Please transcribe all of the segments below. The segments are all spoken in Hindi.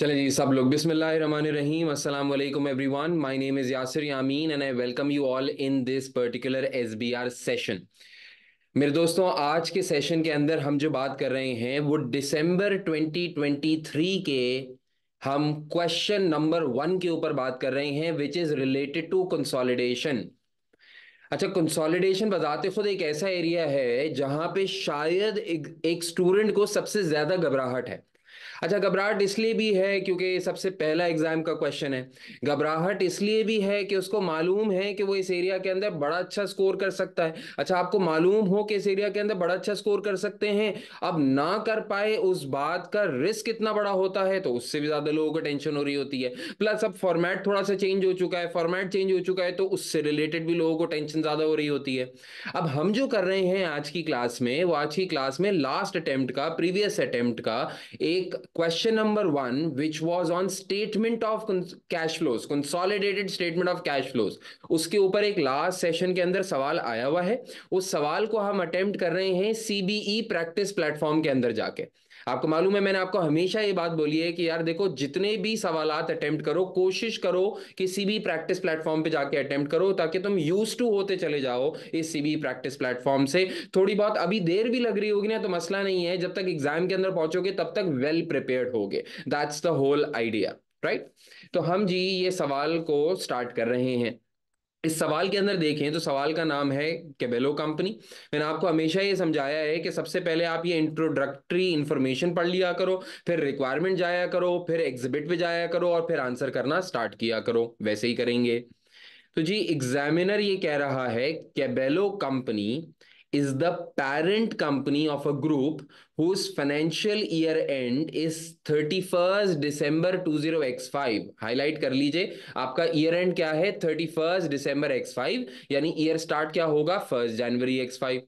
चले जी सब लोग बिस्मिल्लाम अस्सलाम वालेकुम everyone my name is Yasir Yamin and I welcome you all in this particular SBR session मेरे दोस्तों आज के सेशन के अंदर हम जो बात कर रहे हैं वो दिसंबर 2023 के हम क्वेश्चन नंबर वन के ऊपर बात कर रहे हैं which is related to consolidation अच्छा कंसोलिडेशन बताते खुद एक ऐसा एरिया है जहां पे शायद एक स्टूडेंट को सबसे ज्यादा घबराहट है अच्छा घबराहट इसलिए भी है क्योंकि सबसे पहला एग्जाम का क्वेश्चन है घबराहट इसलिए भी है कि उसको मालूम है कि वो इस एरिया के अंदर बड़ा अच्छा स्कोर कर सकता है अच्छा आपको मालूम हो कि इस एरिया के अंदर बड़ा अच्छा स्कोर कर सकते हैं अब ना कर पाए उस बात का रिस्क इतना बड़ा होता है तो उससे भी ज्यादा लोगों को टेंशन हो रही होती है प्लस अब फॉर्मेट थोड़ा सा चेंज हो चुका है फॉर्मेट चेंज हो चुका है तो उससे रिलेटेड भी लोगों को टेंशन ज्यादा हो रही होती है अब हम जो कर रहे हैं आज की क्लास में वो आज की क्लास में लास्ट अटेम्प्ट का प्रीवियस अटेम्प्ट का एक question number one, which was on statement of cash flows, consolidated statement of cash flows. उसके ऊपर एक last session के अंदर सवाल आया हुआ है उस सवाल को हम attempt कर रहे हैं CBE practice platform के अंदर जाके आपको मालूम है मैंने आपको हमेशा ये बात बोली है कि यार देखो जितने भी सवाल अटेम्प्ट करो कोशिश करो किसी भी प्रैक्टिस प्लेटफॉर्म पे जाके अटेम्प्ट करो ताकि तुम यूज टू होते चले जाओ इस सीबी प्रैक्टिस प्लेटफॉर्म से थोड़ी बहुत अभी देर भी लग रही होगी ना तो मसला नहीं है जब तक एग्जाम के अंदर पहुंचोगे तब तक वेल प्रिपेयर हो गए that's the whole idea right तो हम जी ये सवाल को स्टार्ट कर रहे हैं इस सवाल के अंदर देखें तो सवाल का नाम है कैबेलो कंपनी मैंने आपको हमेशा ये समझाया है कि सबसे पहले आप ये इंट्रोडक्टरी इंफॉर्मेशन पढ़ लिया करो फिर रिक्वायरमेंट जाया करो फिर एग्जिबिट पे जाया करो और फिर आंसर करना स्टार्ट किया करो वैसे ही करेंगे तो जी एग्जामिनर ये कह रहा है Cabello company is the parent company of a group whose financial year end is 31st December 20x5 highlight कर लीजिए आपका ईयर एंड क्या है 31st दिसंबर x5 यानी ईयर स्टार्ट क्या होगा फर्स्ट जनवरी x5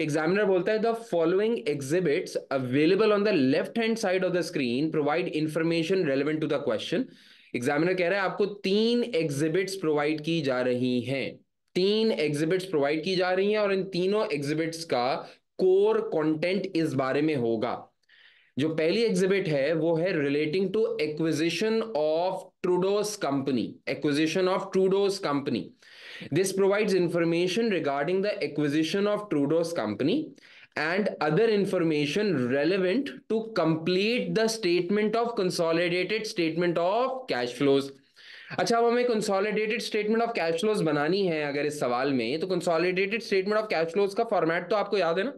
एग्जामिनर बोलता है the following exhibits available on the left hand side of the screen provide information relevant to the question examiner कह रहा है आपको तीन एग्जिबिट्स प्रोवाइड की जा रही हैं तीन एग्जिबिट्स प्रोवाइड की जा रही हैं और इन तीनों एग्जिबिट्स का कोर कंटेंट इस बारे में होगा जो पहली एग्जिबिट है वो है relating to acquisition of Trudos company acquisition of Trudos company this provides information regarding the acquisition of Trudos company and other information relevant to complete the statement of consolidated statement of cash flows अच्छा अब हमें consolidated statement of cash flows बनानी है अगर इस सवाल में तो consolidated statement of cash flows का फॉर्मेट तो आपको याद है ना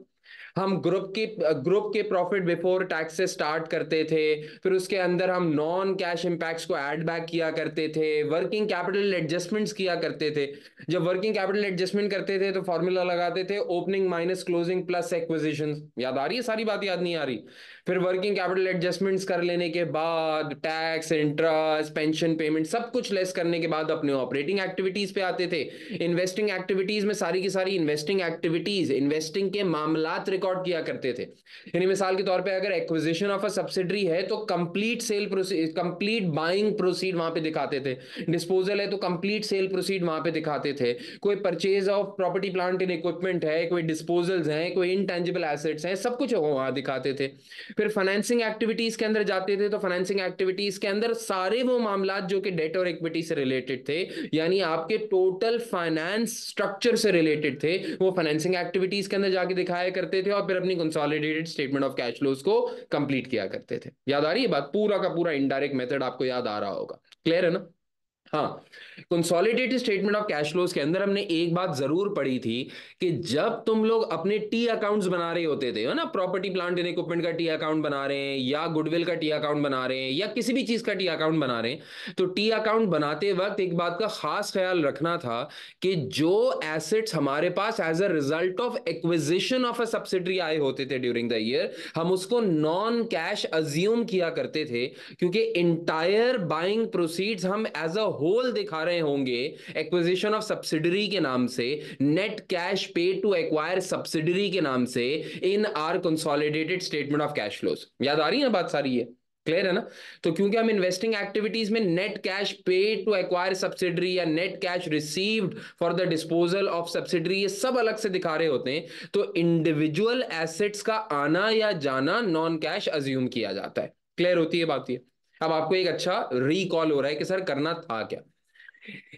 हम ग्रुप के ग्रुप के प्रॉफिट बिफोर टैक्स से स्टार्ट करते थे फिर उसके अंदर हम नॉन कैश इंपैक्ट्स को ऐड बैक किया करते थे वर्किंग कैपिटल एडजस्टमेंट्स किया करते थे जब वर्किंग कैपिटल एडजस्टमेंट करते थे तो फॉर्मूला लगाते थे opening minus closing plus acquisition याद आ रही है सारी बात याद नहीं आ रही फिर वर्किंग कैपिटल एडजस्टमेंट्स कर लेने के बाद टैक्स इंटरेस्ट पेंशन पेमेंट सब कुछ लेस करने के बाद अपने ऑपरेटिंग एक्टिविटीज पे आते थे इन्वेस्टिंग एक्टिविटीज में सारी की सारी इन्वेस्टिंग एक्टिविटीज इन्वेस्टिंग के मामला रिकॉर्ड किया करते थे यानी मिसाल के तौर पर अगर एक्विजिशन ऑफ अ सब्सिडरी है तो complete sale proceed complete buying proceed वहां पे दिखाते थे डिस्पोजल है तो कंप्लीट सेल प्रोसीड वहां पे दिखाते थे कोई purchase of property plant in equipment है कोई डिस्पोजल्स हैं कोई इनटेंजिबल एसेट्स हैं सब कुछ वहां दिखाते थे फिर फाइनेंसिंग एक्टिविटीज के अंदर जाते थे तो फाइनेंसिंग एक्टिविटीज के अंदर सारे वो मामला जो कि डेट और इक्विटी से रिलेटेड थे यानी आपके टोटल फाइनेंस स्ट्रक्चर से रिलेटेड थे वो फाइनेंसिंग एक्टिविटीज के अंदर जाके दिखाया करते थे और फिर अपनी consolidated statement of cash flows को कंप्लीट किया करते थे याद आ रही है बात पूरा का पूरा इनडायरेक्ट मेथड आपको याद आ रहा होगा क्लियर है ना हाँ consolidated statement of cash flows के अंदर हमने एक बात जरूर पढ़ी थी कि जब तुम लोग अपने टी अकाउंट्स बना रहे होते थे ना प्रॉपर्टी प्लांट एंड इक्विपमेंट का टी अकाउंट बना रहे हैं या गुडविल का टी अकाउंट बना रहे हैं या किसी भी चीज का टी अकाउंट बना रहे हैं तो टी अकाउंट बनाते वक्त एक बात का खास ख्याल रखना था कि जो एसेट्स हमारे पास as a result of acquisition of a subsidiary आए होते थे ड्यूरिंग द ईयर हम उसको नॉन कैश अज्यूम किया करते थे क्योंकि इंटायर बाइंग प्रोसीड्स हम एज अ होल दिखा रहे होंगे एक्विजिशन ऑफ सब्सिडरी के नाम से net cash pay to acquire subsidiary के नाम से in our consolidated statement of cash flows याद आ रही है ना बात सारी ये क्लियर है ना तो क्योंकि हम इन्वेस्टिंग एक्टिविटीज में net cash pay to acquire subsidiary या net cash received for the disposal of subsidiary ये सब अलग से दिखा रहे होते हैं तो इंडिविजुअल एसेट्स का आना या जाना नॉन कैश अज्यूम किया जाता है क्लियर होती है बात ये अब आपको एक अच्छा रिकॉल हो रहा है कि सर करना था क्या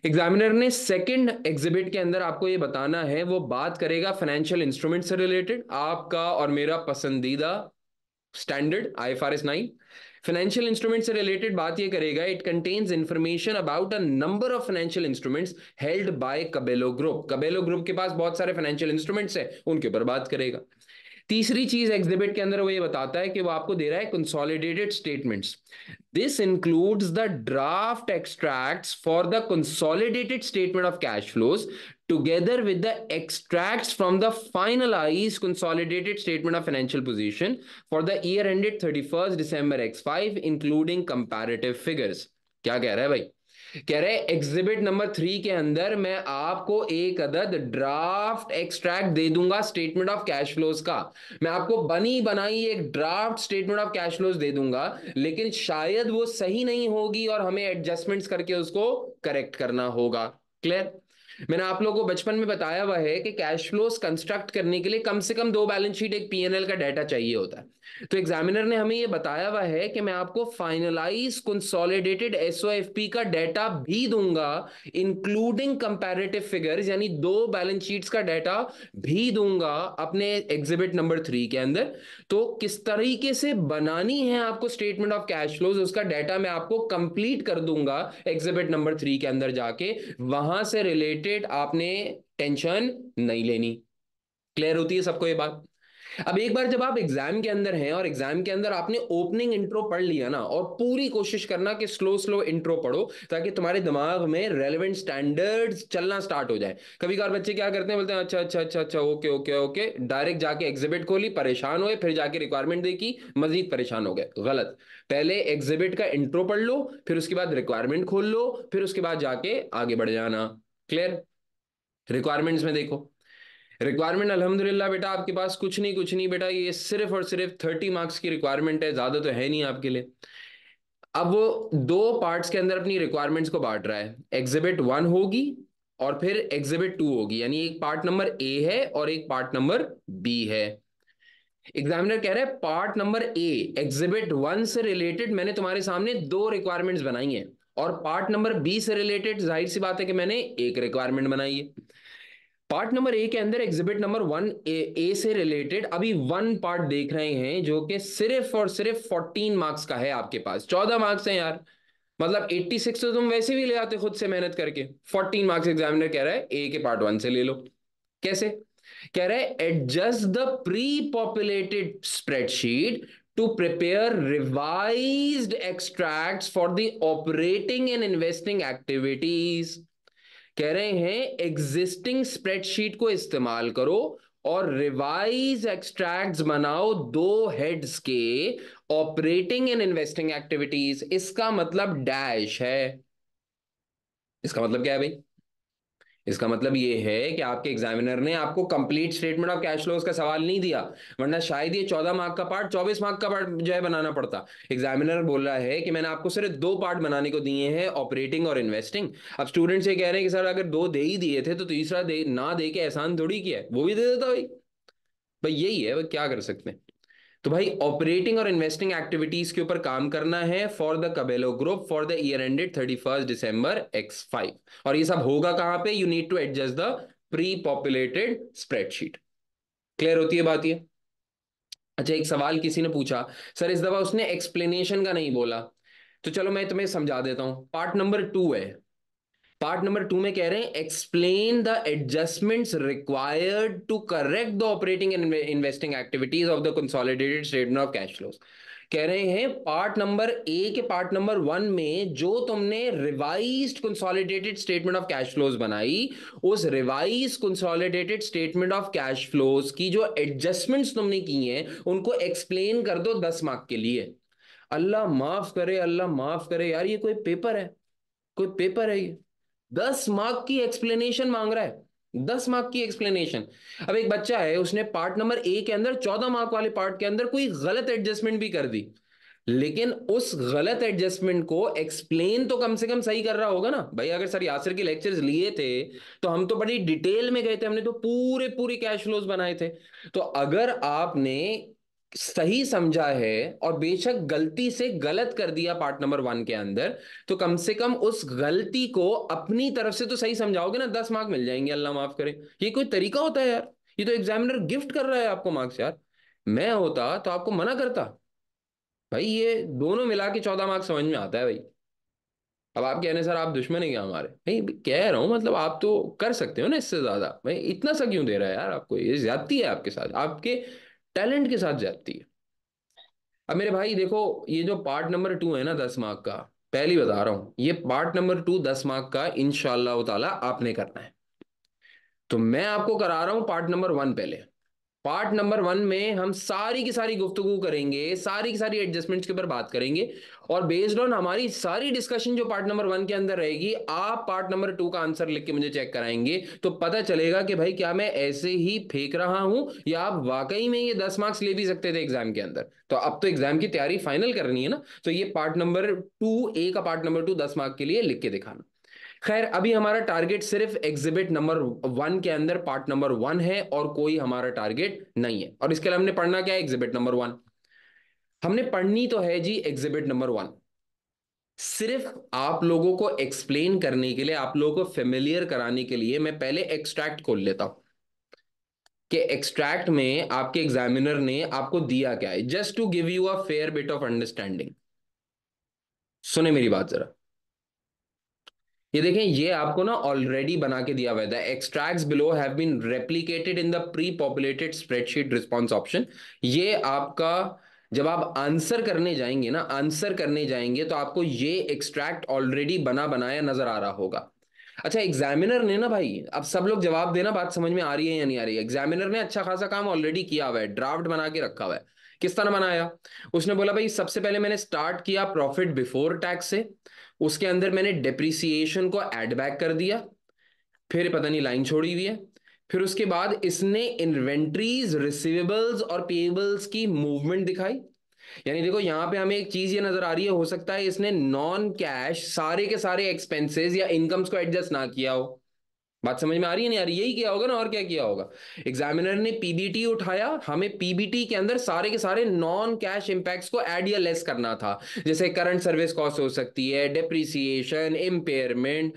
एग्जामिनर ने सेकंड एग्जिबिट के अंदर आपको ये बताना है वो बात करेगा फाइनेंशियल इंस्ट्रूमेंट से रिलेटेड आपका और मेरा पसंदीदा standard I for financial instrument से रिलेटेड बात ये करेगा it contains information about a number of financial instruments held by Cabello group Cabello group के पास बहुत सारे फाइनेंशियल इंस्ट्रूमेंट्स हैं उनके ऊपर बात करेगा तीसरी चीज एग्जिबिट के अंदर वो ये बताता है कि वो आपको दे रहा है consolidated statements this includes the draft extracts for the consolidated statement of cash flows together with the extracts from the finalise consolidated statement of financial position for the year ended thirty December X including comparative figures क्या कह रहा है भाई कह रहे एग्जिबिट नंबर थ्री के अंदर मैं आपको एक अदद ड्राफ्ट एक्सट्रैक्ट दे दूंगा स्टेटमेंट ऑफ कैश फ्लोज का मैं आपको बनी बनाई एक draft statement of cash flows दे दूंगा लेकिन शायद वो सही नहीं होगी और हमें एडजस्टमेंट्स करके उसको करेक्ट करना होगा क्लियर मैंने आप लोगों को बचपन में बताया हुआ है कि कैश फ्लोज कंस्ट्रक्ट करने के लिए कम से कम दो बैलेंस शीट एक पीएनएल का डाटा चाहिए होता है तो एग्जामिनर ने हमें ये बताया हुआ है कि मैं आपको फाइनलाइज कंसोलिडेटेड एसओएफपी का डाटा भी दूंगा इंक्लूडिंग कंपैरेटिव फिगर्स यानी दो बैलेंस शीट्स का डाटा भी दूंगा अपने एग्जिबिट नंबर थ्री के अंदर तो किस तरीके से बनानी है आपको स्टेटमेंट ऑफ कैश फ्लोज उसका डाटा मैं आपको कंप्लीट कर दूंगा एग्जिबिट नंबर थ्री के अंदर जाके वहां से रिलेटेड आपने टेंशन नहीं लेनी क्लियर होती है सबको ये बात अब एक बार जब आप एग्जाम के अंदर हैं और एग्जाम के अंदर आपने ओपनिंग इंट्रो पढ़ लिया ना और पूरी कोशिश करना कि स्लो स्लो इंट्रो पढ़ो ताकि तुम्हारे दिमाग में रेलिवेंट स्टैंडर्ड्स चलना स्टार्ट हो जाए कभी कभार बच्चे क्या करते हैं बोलते हैं अच्छा अच्छा अच्छा अच्छा ओके ओके ओके डायरेक्ट जाके एग्जिबिट खोली परेशान हुए फिर जाके रिक्वायरमेंट देखी मजीद परेशान हो गए तो गलत पहले एग्जिबिट का इंट्रो पढ़ लो फिर उसके बाद रिक्वायरमेंट खोल लो फिर उसके बाद जाके आगे बढ़ जाना क्लियर रिक्वायरमेंट्स में देखो रिक्वायरमेंट अल्हम्दुलिल्लाह बेटा आपके पास कुछ नहीं कुछ नहीं बेटा ये सिर्फ और सिर्फ थर्टी मार्क्स की रिक्वायरमेंट है ज़्यादा तो है नहीं आपके लिए अब वो दो पार्ट्स के अंदर अपनी रिक्वायरमेंट्स को बांट रहा है एग्जिबिट वन होगी और फिर एग्जिबिट टू होगी यानी एक पार्ट नंबर ए है और एक पार्ट नंबर बी है एग्जामिनर कह रहे हैं part number A exhibit one से रिलेटेड मैंने तुम्हारे सामने दो रिक्वायरमेंट्स बनाई हैं और पार्ट नंबर बी से रिलेटेड जाहिर सी बात है कि मैंने एक रिक्वायरमेंट बनाई है पार्ट नंबर ए के अंदर एग्जिबिट नंबर वन ए से रिलेटेड अभी वन पार्ट देख रहे हैं जो कि सिर्फ और सिर्फ फोर्टीन मार्क्स का है आपके पास चौदह मार्क्स है यार मतलब एट्टी सिक्स तो तुम वैसे भी ले आते खुद से मेहनत करके फोर्टीन मार्क्स एग्जामिनर कह रहा है ए के पार्ट वन से ले लो कैसे कह रहा है adjust the pre populated spreadsheet to prepare revise extract for the operating and investing activities कह रहे हैं एग्जिस्टिंग स्प्रेडशीट को इस्तेमाल करो और रिवाइज एक्सट्रैक्ट्स बनाओ दो हेड्स के ऑपरेटिंग एंड इन्वेस्टिंग एक्टिविटीज इसका मतलब डैश है इसका मतलब क्या है भाई इसका मतलब ये है कि आपके एग्जामिनर ने आपको complete statement of cash flows का सवाल नहीं दिया वरना शायद ये चौदह मार्क का पार्ट चौबीस मार्क का पार्ट जो है बनाना पड़ता एग्जामिनर बोल रहा है कि मैंने आपको सिर्फ दो पार्ट बनाने को दिए हैं ऑपरेटिंग और इन्वेस्टिंग अब स्टूडेंट्स ये कह रहे हैं कि सर अगर दो दे ही दिए थे तो तीसरा दे ना दे के एहसान थोड़ी किया है वो भी दे देता भाई भाई यही है क्या कर सकते हैं तो भाई ऑपरेटिंग और इन्वेस्टिंग एक्टिविटीज के ऊपर काम करना है for the Cabello group for the year ended thirty first December X five और ये सब होगा कहां पे you need to adjust the pre populated spreadsheet clear होती है बात ये अच्छा एक सवाल किसी ने पूछा सर इस दफा उसने एक्सप्लेनेशन का नहीं बोला तो चलो मैं तुम्हें समझा देता हूं पार्ट नंबर टू है पार्ट नंबर टू में कह रहे हैं explain the adjustments required to correct the operating and investing activities of the consolidated statement of cash flows कह रहे हैं पार्ट नंबर ए के पार्ट नंबर वन में जो तुमने revised consolidated statement of cash flows बनाई उस revise consolidated statement of cash flows की जो एडजस्टमेंट्स तुमने की हैं उनको एक्सप्लेन कर दो दस मार्क के लिए अल्लाह माफ करे अल्लाह माफ करे यार ये कोई पेपर है कोई पेपर है ये दस मार्क की एक्सप्लेनेशन मांग रहा है दस मार्क की एक्सप्लेनेशन अब एक बच्चा है उसने पार्ट नंबर ए के अंदर चौदह मार्क वाले पार्ट के अंदर कोई गलत एडजस्टमेंट भी कर दी लेकिन उस गलत एडजस्टमेंट को एक्सप्लेन तो कम से कम सही कर रहा होगा ना भाई अगर सर यासर के लेक्चर्स लिए थे तो हम तो बड़ी डिटेल में गए थे हमने तो पूरे पूरे कैश फ्लोज बनाए थे तो अगर आपने सही समझा है और बेशक गलती से गलत कर दिया पार्ट नंबर वन के अंदर तो कम से कम उस गलती को अपनी तरफ से तो सही समझाओगे ना दस मार्क मिल जाएंगे अल्लाह माफ करे ये कोई तरीका होता है यार ये तो एग्जामिनर गिफ्ट कर रहा है आपको मार्क्स यार मैं होता तो आपको मना करता भाई ये दोनों मिला के चौदह मार्क्स समझ में आता है भाई अब आप कह रहे सर आप दुश्मन है क्या हमारे भाई कह रहा हूँ मतलब आप तो कर सकते हो ना इससे ज्यादा भाई इतना सा क्यों दे रहा है यार आपको ये ज्यादती है आपके साथ आपके टैलेंट के साथ जाती है अब मेरे भाई देखो ये जो पार्ट नंबर टू है ना दस मार्क का पहली बता रहा हूं ये पार्ट नंबर टू दस मार्क का इनशाला आपने करना है तो मैं आपको करा रहा हूं पार्ट नंबर वन पहले पार्ट नंबर वन में हम सारी की सारी गुफ्तगु करेंगे सारी की सारी एडजस्टमेंट्स के ऊपर बात करेंगे और बेस्ड ऑन हमारी सारी डिस्कशन जो पार्ट नंबर वन के अंदर रहेगी आप पार्ट नंबर टू का आंसर लिख के मुझे चेक कराएंगे तो पता चलेगा कि भाई क्या मैं ऐसे ही फेंक रहा हूं या आप वाकई में ये दस मार्क्स ले भी सकते थे एग्जाम के अंदर तो अब तो एग्जाम की तैयारी फाइनल करनी है ना तो ये पार्ट नंबर टू ए का पार्ट नंबर टू दस मार्क के लिए लिख के दिखाना खैर अभी हमारा टारगेट सिर्फ एग्जिबिट नंबर वन के अंदर पार्ट नंबर वन है और कोई हमारा टारगेट नहीं है और इसके लिए हमने पढ़ना क्या है एग्जिबिट नंबर वन हमने पढ़नी तो है जी एग्जिबिट नंबर वन सिर्फ आप लोगों को एक्सप्लेन करने के लिए आप लोगों को फेमिलियर कराने के लिए मैं पहले एक्सट्रैक्ट खोल लेता हूं कि एक्सट्रैक्ट में आपके एग्जामिनर ने आपको दिया क्या है just to give you a fair bit of understanding सुने मेरी बात जरा ये देखें ये आपको ना ऑलरेडी बना के दिया हुआ था extract below have been replicated in the pre populated spreadsheet response option ये आपका जब आप आंसर करने जाएंगे ना आंसर करने जाएंगे तो आपको ये एक्सट्रैक्ट ऑलरेडी बना बनाया नजर आ रहा होगा अच्छा एग्जामिनर ने ना भाई अब सब लोग जवाब देना बात समझ में आ रही है या नहीं आ रही है एग्जामिनर ने अच्छा खासा काम ऑलरेडी किया हुआ है ड्राफ्ट बना के रखा हुआ है किस तरह बनाया उसने बोला भाई सबसे पहले मैंने स्टार्ट किया प्रॉफिट बिफोर टैक्स से उसके अंदर मैंने डिप्रिसिएशन को एड बैक कर दिया फिर पता नहीं लाइन छोड़ी हुई है फिर उसके बाद इसने इन्वेंट्रीज रिसीवेबल्स और पेबल्स की मूवमेंट दिखाई यानी देखो यहां पे हमें एक चीज ये नजर आ रही है हो सकता है इसने नॉन कैश सारे के सारे एक्सपेंसेस या इनकम्स को एडजस्ट ना किया हो बात समझ में आ रही है नहीं आ रही यही किया होगा ना और क्या किया होगा एग्जामिनर ने पीबीटी उठाया हमें पीबीटी के अंदर सारे के सारे नॉन कैश इंपैक्ट्स को एड या लेस करना था जैसे करंट सर्विस कॉस्ट हो सकती है depreciation impairment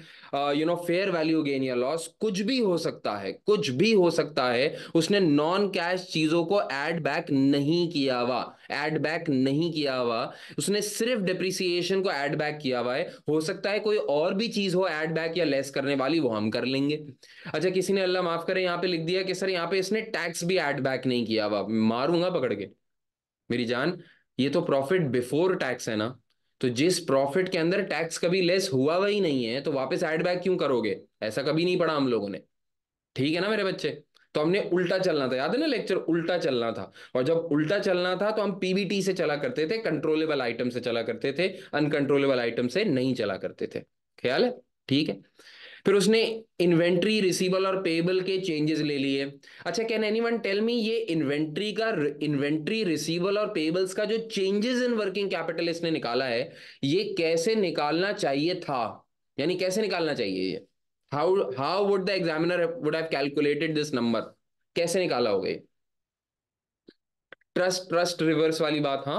you know fair value gain या लॉस कुछ भी हो सकता है कुछ भी हो सकता है उसने नॉन कैश चीजों को एड बैक नहीं किया हुआ एड बैक नहीं किया हुआ उसने सिर्फ डिप्रिसिएशन को एड बैक किया हुआ है हो सकता है कोई और भी चीज हो एड बैक या लेस करने वाली वो हम कर लेंगे अच्छा किसी ने अल्लाह माफ करे यहाँ पे लिख दिया कि सर यहाँ पे इसने टैक्स भी एड बैक नहीं किया हुआ मारूंगा पकड़ के मेरी जान ये तो प्रॉफिट बिफोर टैक्स है ना तो जिस प्रॉफिट के अंदर टैक्स कभी लेस हुआ हुआ ही नहीं है तो वापस एड बैक क्यों करोगे ऐसा कभी नहीं पड़ा हम लोगों ने ठीक है ना मेरे बच्चे तो हमने उल्टा चलना था याद है ना लेक्चर उल्टा चलना था और जब उल्टा चलना था तो हम पीबीटी से चला करते थे कंट्रोलेबल आइटम से चला करते थे अनकंट्रोलेबल आइटम से नहीं चला करते थे ख्याल है ठीक है फिर उसने इन्वेंट्री रिसीवल और पेबल के चेंजेस ले लिए अच्छा कैन एनी टेल मी ये इन्वेंट्री का इन्वेंट्री रिसीवल और पेबल्स का जो चेंजेस इन वर्किंग कैपिटल इसने निकाला है ये कैसे निकालना चाहिए था यानी कैसे निकालना चाहिए ये how how would the examiner would have calculated this number कैसे निकाला होगा ट्रस्ट ट्रस्ट रिवर्स वाली बात हाँ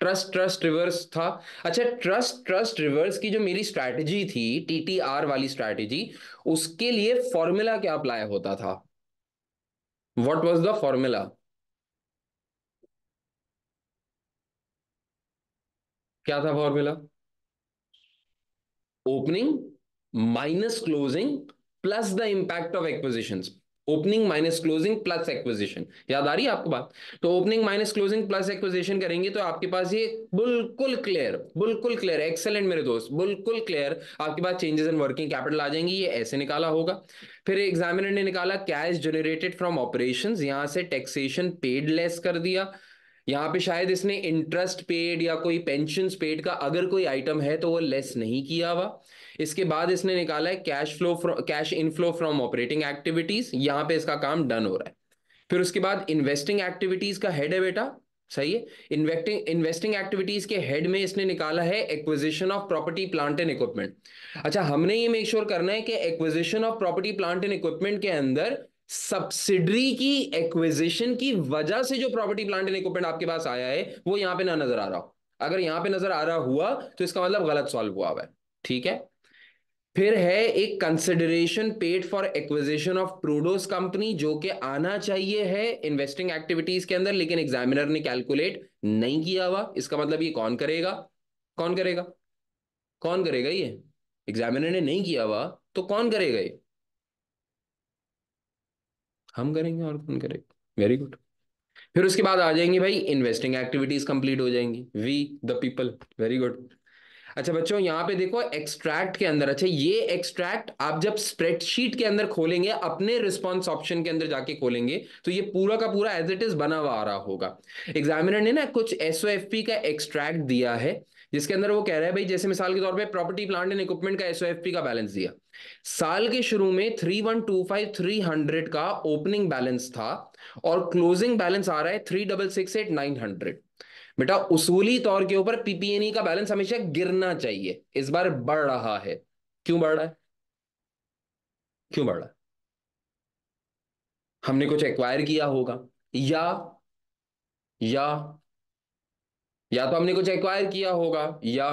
ट्रस्ट ट्रस्ट रिवर्स था अच्छा ट्रस्ट ट्रस्ट रिवर्स की जो मेरी स्ट्रैटेजी थी टीटीआर वाली स्ट्रैटेजी उसके लिए फॉर्मूला क्या अप्लाई होता था व्हाट वाज द फॉर्मूला क्या था formula opening minus closing plus the impact of acquisitions opening minus closing plus acquisition याद आ रही है आपको बात तो opening minus closing plus acquisition करेंगे तो आपके पास ये बिल्कुल क्लियर बिल्कुल क्लियर एक्सेलेंट मेरे दोस्त बिल्कुल क्लियर आपके पास चेंजेस इन वर्किंग कैपिटल आ जाएंगी ये ऐसे निकाला होगा फिर एग्जामिनर ने निकाला कैश जनरेटेड फ्रॉम ऑपरेशन यहां से टैक्सेशन पेड लेस कर दिया यहाँ पे शायद इसने इंटरेस्ट पेड या कोई पेंशन पेड का अगर कोई आइटम है तो वो लेस नहीं किया हुआ इसके बाद इसने निकाला है cash flow cash inflow from operating activities यहां पे इसका काम डन हो रहा है फिर उसके बाद इन्वेस्टिंग एक्टिविटीज का हेड है बेटा सही है इन्वेस्टिंग इन्वेस्टिंग एक्टिविटीज के हेड में इसने निकाला है acquisition of property plant and equipment अच्छा हमने ये मेक श्योर करना है कि acquisition of property plant and equipment के अंदर सब्सिडरी की एक्विजिशन की वजह से जो प्रॉपर्टी प्लांट एंड इक्विपमेंट आपके पास आया है वो यहां पे ना नजर आ रहा हो अगर यहां पे नजर आ रहा हुआ तो इसका मतलब गलत सॉल्व हुआ हुआ है ठीक है फिर है एक consideration paid for acquisition of प्रूडोस कंपनी जो कि आना चाहिए है इन्वेस्टिंग एक्टिविटीज के अंदर लेकिन एग्जामिनर ने कैलकुलेट नहीं किया हुआ इसका मतलब ये कौन करेगा कौन करेगा कौन करेगा ये एग्जामिनर ने नहीं किया हुआ तो कौन करेगा ये हम करेंगे और कौन करेगा वेरी गुड फिर उसके बाद आ जाएंगे भाई इन्वेस्टिंग एक्टिविटीज कंप्लीट हो जाएंगी we the people very good अच्छा बच्चों यहाँ पे देखो एक्सट्रैक्ट के अंदर अच्छा ये एक्सट्रैक्ट आप जब स्प्रेडशीट के अंदर खोलेंगे अपने रिस्पॉन्स ऑप्शन के अंदर जाके खोलेंगे तो ये पूरा का पूरा एज इट इज बना हुआ आ रहा होगा एग्जामिनर ने ना कुछ एसओ का एक्सट्रैक्ट दिया है जिसके अंदर वो कह रहा है भाई जैसे मिसाल के तौर पे प्रॉपर्टी प्लांट एंड इक्विपमेंट का एसओ का बैलेंस दिया साल के शुरू में three one two five three hundred का ओपनिंग बैलेंस था और क्लोजिंग बैलेंस आ रहा है three double six eight nine hundred बेटा उसूली तौर के ऊपर पीपीएनई e e का बैलेंस हमेशा गिरना चाहिए इस बार बढ़ रहा है क्यों बढ़ रहा है क्यों बढ़ रहा है हमने कुछ एक्वायर किया होगा या या या तो हमने कुछ एक्वायर किया होगा या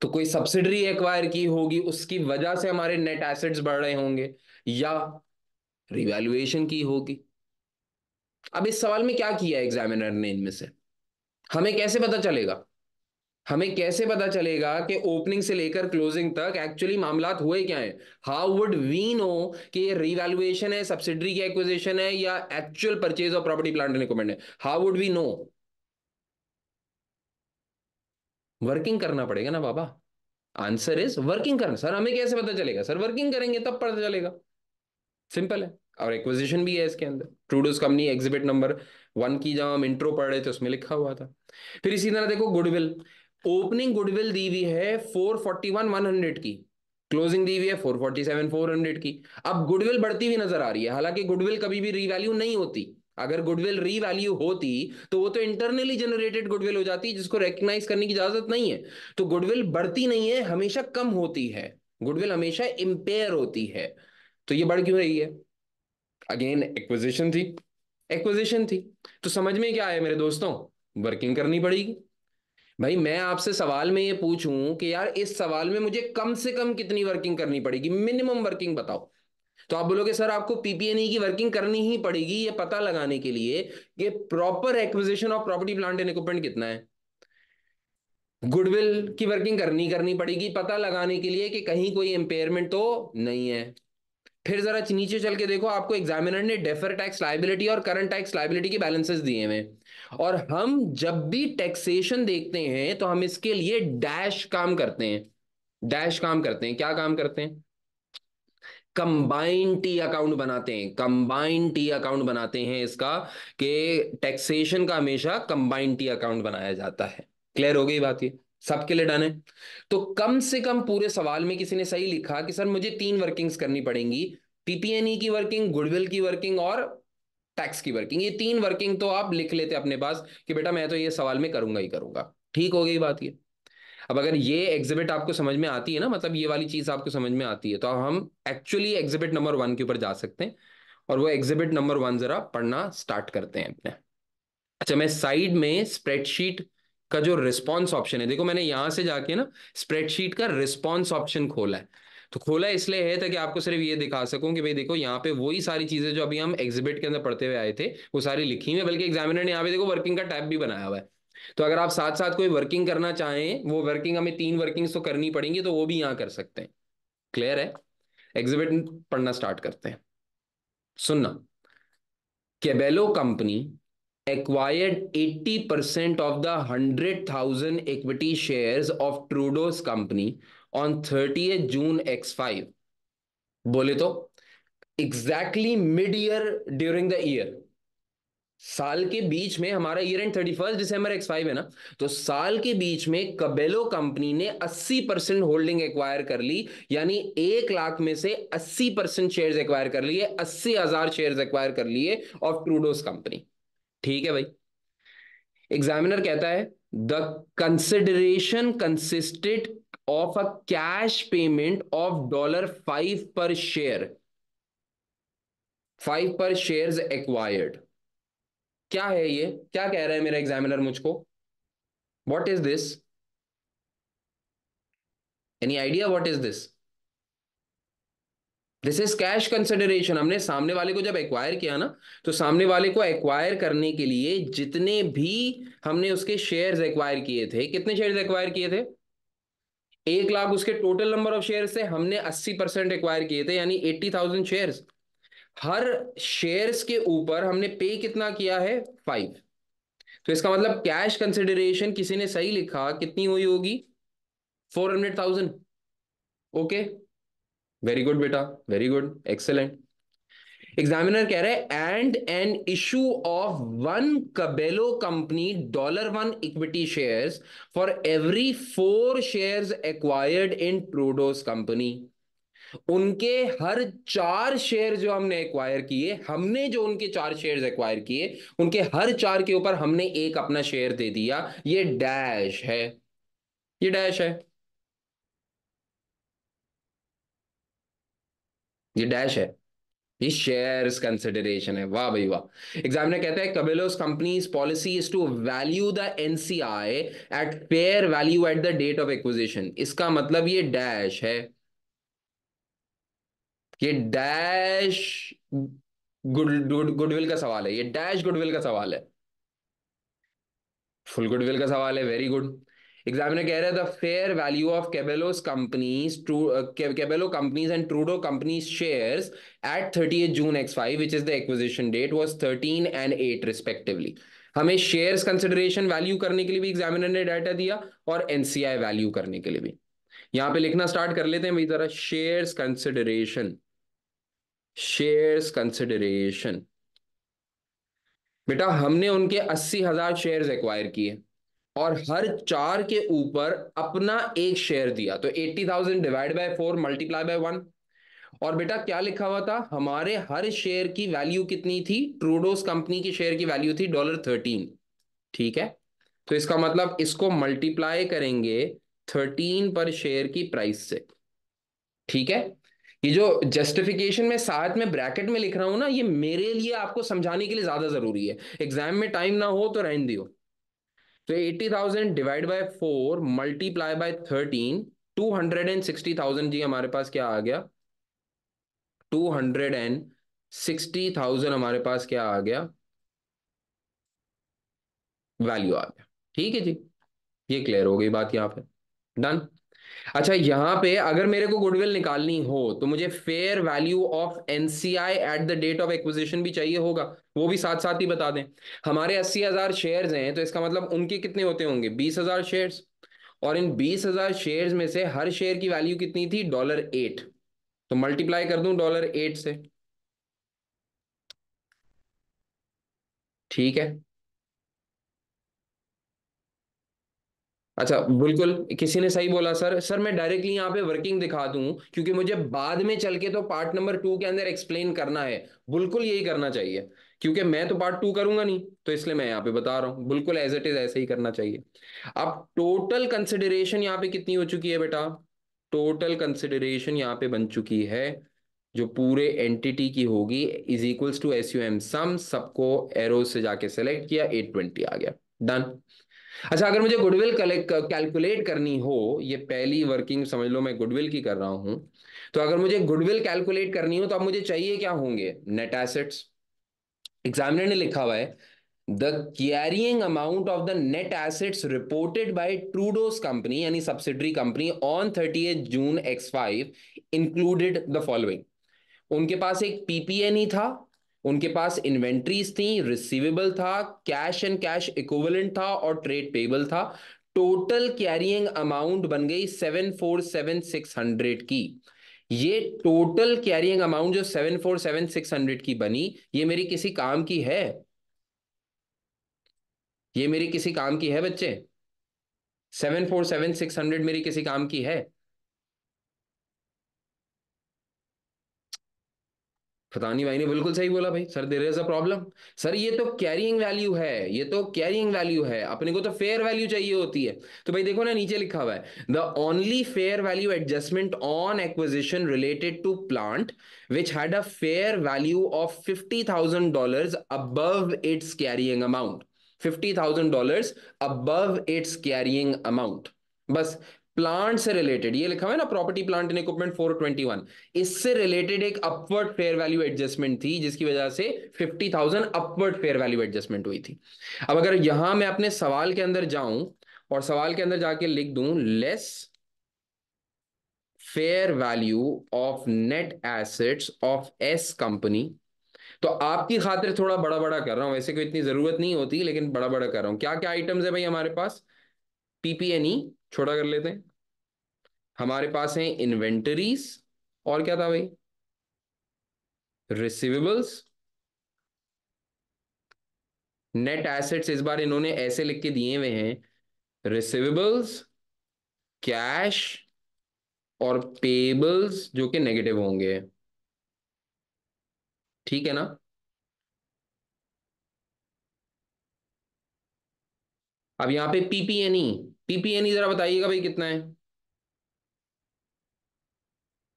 तो कोई सब्सिडरी एक्वायर की होगी उसकी वजह से हमारे नेट एसेट्स बढ़ रहे होंगे या रिवैल्यूएशन की होगी अब इस सवाल में क्या किया एग्जामिनर ने इनमें से हमें कैसे पता चलेगा हमें कैसे पता चलेगा कि ओपनिंग से लेकर क्लोजिंग तक एक्चुअली मामला हुए क्या है हाउ वुड वी नो कि ये रिवैल्यूएशन है सब्सिडरी की एक्विजिशन है या actual purchase of property plant equipment है how would we know working करना पड़ेगा ना बाबा आंसर इज वर्किंग करना सर हमें कैसे पता चलेगा सर वर्किंग करेंगे तब पता चलेगा सिंपल है और एक्विजिशन भी है इसके अंदर Trudos company exhibit number one की जब हम इंट्रो पढ़ रहे थे उसमें लिखा हुआ था फिर इसी तरह देखो गुडविल ओपनिंग गुडविल दी हुई है four forty one one hundred की क्लोजिंग दी हुई है four forty seven four hundred की अब गुडविल बढ़ती हुई नजर आ रही है हालांकि गुडविल कभी भी रीवैल्यू नहीं होती अगर गुडविल रीवैल्यू होती तो वो तो इंटरनली जनरेटेड गुडविल हो जाती जिसको रिकग्नाइज करने की इजाजत नहीं है तो गुडविल बढ़ती नहीं है हमेशा कम होती है गुडविल हमेशा इम्पेयर होती है तो ये बढ़ क्यों रही है अगेन एक्विजिशन थी एक्विजिशन थी तो समझ में क्या है मेरे दोस्तों वर्किंग करनी पड़ेगी भाई मैं आपसे सवाल में ये पूछूं कि यार इस सवाल में मुझे कम से कम कितनी वर्किंग करनी पड़ेगी मिनिमम वर्किंग बताओ तो आप बोलोगे सर आपको पीपीएनई e की वर्किंग करनी ही पड़ेगी ये पता लगाने के लिए कि proper acquisition of property plant and equipment कितना है गुडविल की वर्किंग करनी करनी पड़ेगी पता लगाने के लिए कि कहीं कोई एम्पेयरमेंट तो नहीं है फिर जरा नीचे चल के देखो आपको एग्जामिनर ने डेफर टैक्स लाइबिलिटी और करंट टैक्स लाइबिलिटी के बैलेंसेस दिए हुए और हम जब भी टैक्सेशन देखते हैं तो हम इसके लिए डैश काम करते हैं डैश काम करते हैं क्या काम करते हैं कंबाइंड टी अकाउंट बनाते हैं कंबाइंड टी अकाउंट बनाते हैं इसका कि टैक्सेशन का हमेशा कंबाइंड टी अकाउंट बनाया जाता है क्लियर हो गई बात ये सबके लिए डन है तो कम से कम पूरे सवाल में किसी ने सही लिखा कि सर मुझे तीन वर्किंग्स करनी पड़ेंगी पीपीएनई e की वर्किंग गुडविल की वर्किंग और टैक्स की वर्किंग ये तीन वर्किंग तो आप लिख लेते अपने पास कि बेटा मैं तो ये सवाल में करूंगा ही करूंगा ठीक हो गई बात ये अब अगर ये एग्जिबिट आपको समझ में आती है ना मतलब ये वाली चीज आपको समझ में आती है तो हम एक्चुअली एग्जिबिट नंबर वन के ऊपर जा सकते हैं और वो एग्जिबिट नंबर वन जरा पढ़ना स्टार्ट करते हैं अपने अच्छा मैं साइड में स्प्रेडशीट का जो रिस्पॉन्स ऑप्शन है देखो मैंने यहां से जाके ना स्प्रेडशीट का रिस्पॉन्स ऑप्शन खोला है तो खोला इसलिए है ताकि आपको सिर्फ ये दिखा सकूं कि भाई देखो यहाँ पे वही सारी चीजें जो अभी हम एग्जिबिट के अंदर पढ़ते हुए आए थे वो सारी लिखी हुई है बल्कि एग्जामिनर ने यहाँ पे देखो वर्किंग का टैब भी बनाया हुआ है तो अगर आप साथ साथ कोई वर्किंग करना चाहें वो वर्किंग हमें तीन वर्किंग तो करनी पड़ेंगी तो वो भी यहाँ कर सकते हैं क्लियर है एग्जिबिट पढ़ना स्टार्ट करते हैं सुनना Kabelo company acquired 80% of the 100,000 equity shares of Trudeau's company on 30th June X5. बोले तो exactly mid year during the year साल के बीच में हमारा year end thirty first December X five है ना तो साल के बीच में कबेलो कंपनी ने अस्सी परसेंट होल्डिंग एक्वायर कर ली यानी एक लाख में से अस्सी परसेंट शेयर एक्वायर कर लिए अस्सी हजार शेयर एक्वायर कर लिए ऑफ ट्रूडोस कंपनी ठीक है भाई एग्जामिनर कहता है the consideration consisted of a cash payment of dollar five per share five per share acquired क्या है ये क्या कह रहा है मेरा एग्जामिनर मुझको what is this any idea what is this this is cash consideration हमने सामने वाले को जब एक्वायर किया ना तो सामने वाले को एक्वायर करने के लिए जितने भी हमने उसके शेयर्स एक्वायर किए थे कितने शेयर्स एक्वायर किए थे एक लाख उसके टोटल नंबर ऑफ शेयर से हमने अस्सी परसेंट एक्वायर किए थे यानी एट्टी थाउजेंड शेयर हर शेयर्स के ऊपर हमने पे कितना किया है फाइव तो इसका मतलब कैश कंसिडरेशन किसी ने सही लिखा कितनी हुई होगी four hundred thousand okay very good बेटा वेरी गुड एक्सेलेंट एग्जामिनर कह रहे हैं and an issue of one Kabelo company dollar one equity shares for every four shares acquired in Trudos company उनके हर चार शेयर जो हमने एक्वायर किए हमने जो उनके चार शेयर एक्वायर किए उनके हर चार के ऊपर हमने एक अपना शेयर दे दिया ये डैश है ये डैश है ये डैश है ये शेयर्स कंसिडरेशन है वाह भाई वाह एग्जामिनर कहता है Kabelo's company's policy is to value the NCI at fair value at the date of acquisition इसका मतलब ये डैश है ये डैश गुड गुडविल का सवाल है ये डैश गुडविल का सवाल है फुल गुडविल का सवाल है वेरी गुड एग्जामिनर कह रहा है the fair value of Kabelo's company's true Kabelo company's and Trudo company's shares at thirty June X five which is the acquisition date was thirteen and eight respectively हमें शेयर्स कंसिडरेशन वैल्यू करने के लिए भी एग्जामिनर ने डाटा दिया और एनसीआई वैल्यू करने के लिए भी यहां पे लिखना स्टार्ट कर लेते हैं भाई जरा शेयर्स कंसिडरेशन शेयर्स कंसिडरेशन बेटा हमने उनके अस्सी हजार शेयर एक्वायर किए और हर चार के ऊपर अपना एक शेयर दिया तो eighty thousand divide by four multiply by one और बेटा क्या लिखा हुआ था हमारे हर शेयर की वैल्यू कितनी थी ट्रूडोस कंपनी की शेयर की वैल्यू थी डॉलर थर्टीन ठीक है तो इसका मतलब इसको मल्टीप्लाई करेंगे थर्टीन पर शेयर की प्राइस से ठीक है ये जो जस्टिफिकेशन में साथ में ब्रैकेट में लिख रहा हूं ना ये मेरे लिए आपको समझाने के लिए ज्यादा जरूरी है एग्जाम में टाइम ना हो तो रहन दियो तो eighty thousand divide by four multiply by thirteen two hundred and sixty thousand जी हमारे पास क्या आ गया two hundred and sixty thousand हमारे पास क्या आ गया वैल्यू आ गया ठीक है जी ये क्लियर हो गई बात यहां पे डन अच्छा यहाँ पे अगर मेरे को गुडविल निकालनी हो तो मुझे fair value of NCI at the date of acquisition भी चाहिए होगा वो भी साथ साथ ही बता दें हमारे अस्सी हजार शेयर हैं तो इसका मतलब उनके कितने होते होंगे बीस हजार शेयर और इन बीस हजार शेयर में से हर शेयर की वैल्यू कितनी थी डॉलर एट तो मल्टीप्लाई कर दूं डॉलर एट से ठीक है अच्छा बिल्कुल किसी ने सही बोला सर सर मैं डायरेक्टली यहाँ पे वर्किंग दिखा दूं क्योंकि मुझे बाद में चल के तो पार्ट नंबर टू के अंदर एक्सप्लेन करना है बिल्कुल यही करना चाहिए क्योंकि मैं तो पार्ट टू करूंगा नहीं तो इसलिए मैं यहाँ पे बता रहा हूँ बिल्कुल एज इट इज ऐसे ही करना चाहिए अब टोटल कंसिडरेशन यहाँ पे कितनी हो चुकी है बेटा टोटल कंसिडरेशन यहाँ पे बन चुकी है जो पूरे एंटिटी की होगी is equals to S U M sum arrow से जाके सेलेक्ट किया एट ट्वेंटी आ गया डन अच्छा अगर मुझे गुडविल कैलकुलेट करनी हो ये पहली वर्किंग समझ लो मैं गुडविल की कर रहा हूं तो अगर मुझे गुडविल कैलकुलेट करनी हो तो अब मुझे चाहिए क्या होंगे नेट एसेट्स एग्जामिनर ने लिखा हुआ है the carrying amount of the net assets reported by Trudos company यानी subsidiary company on thirty June X five included the following उनके पास एक पीपीएनई था उनके पास इन्वेंट्रीज थी रिसीवेबल था कैश एंड कैश इक्विवेलेंट था और ट्रेड पेबल था टोटल कैरियंग अमाउंट बन गई seven four seven six hundred की ये टोटल कैरियंग अमाउंट जो seven four seven six hundred की बनी ये मेरी किसी काम की है ये मेरी किसी काम की है बच्चे seven four seven six hundred मेरी किसी काम की है फतानी भाई ने बिल्कुल सही बोला भाई sir there is a problem sir ये तो कैरियंग वैल्यू है ये तो कैरियंग वैल्यू है अपने को तो फेयर वैल्यू चाहिए होती है तो भाई देखो ना नीचे लिखा हुआ है the only fair value adjustment on acquisition related to plant which had a fair value of fifty thousand dollar above its carrying amount fifty thousand dollar above its carrying amount बस प्लांट से रिलेटेड ये लिखा हुआ है ना प्रॉपर्टी प्लांट एंड इक्विपमेंट 421 इससे रिलेटेड एक अपवर्ड फेयर वैल्यू एडजस्टमेंट थी जिसकी वजह से 50,000 अपवर्ड फेयर वैल्यू एडजस्टमेंट हुई थी अब अगर यहां मैं अपने सवाल के अंदर जाऊं और सवाल के अंदर जाके लिख दू less fair value of net assets of S company तो आपकी खातिर थोड़ा बड़ा बड़ा कर रहा हूं वैसे कोई इतनी जरूरत नहीं होती लेकिन बड़ा बड़ा कर रहा हूं क्या क्या आइटम्स है भाई हमारे पास पीपीएनई छोटा कर लेते हैं हमारे पास है इन्वेंटरीज और क्या था भाई रिसीवेबल्स नेट एसेट्स इस बार इन्होंने ऐसे लिख के दिए हुए हैं रिसीवेबल्स कैश और पेबल्स जो कि नेगेटिव होंगे ठीक है ना अब यहां पे पीपीएनई पीपीएन जरा बताइएगा भाई कितना है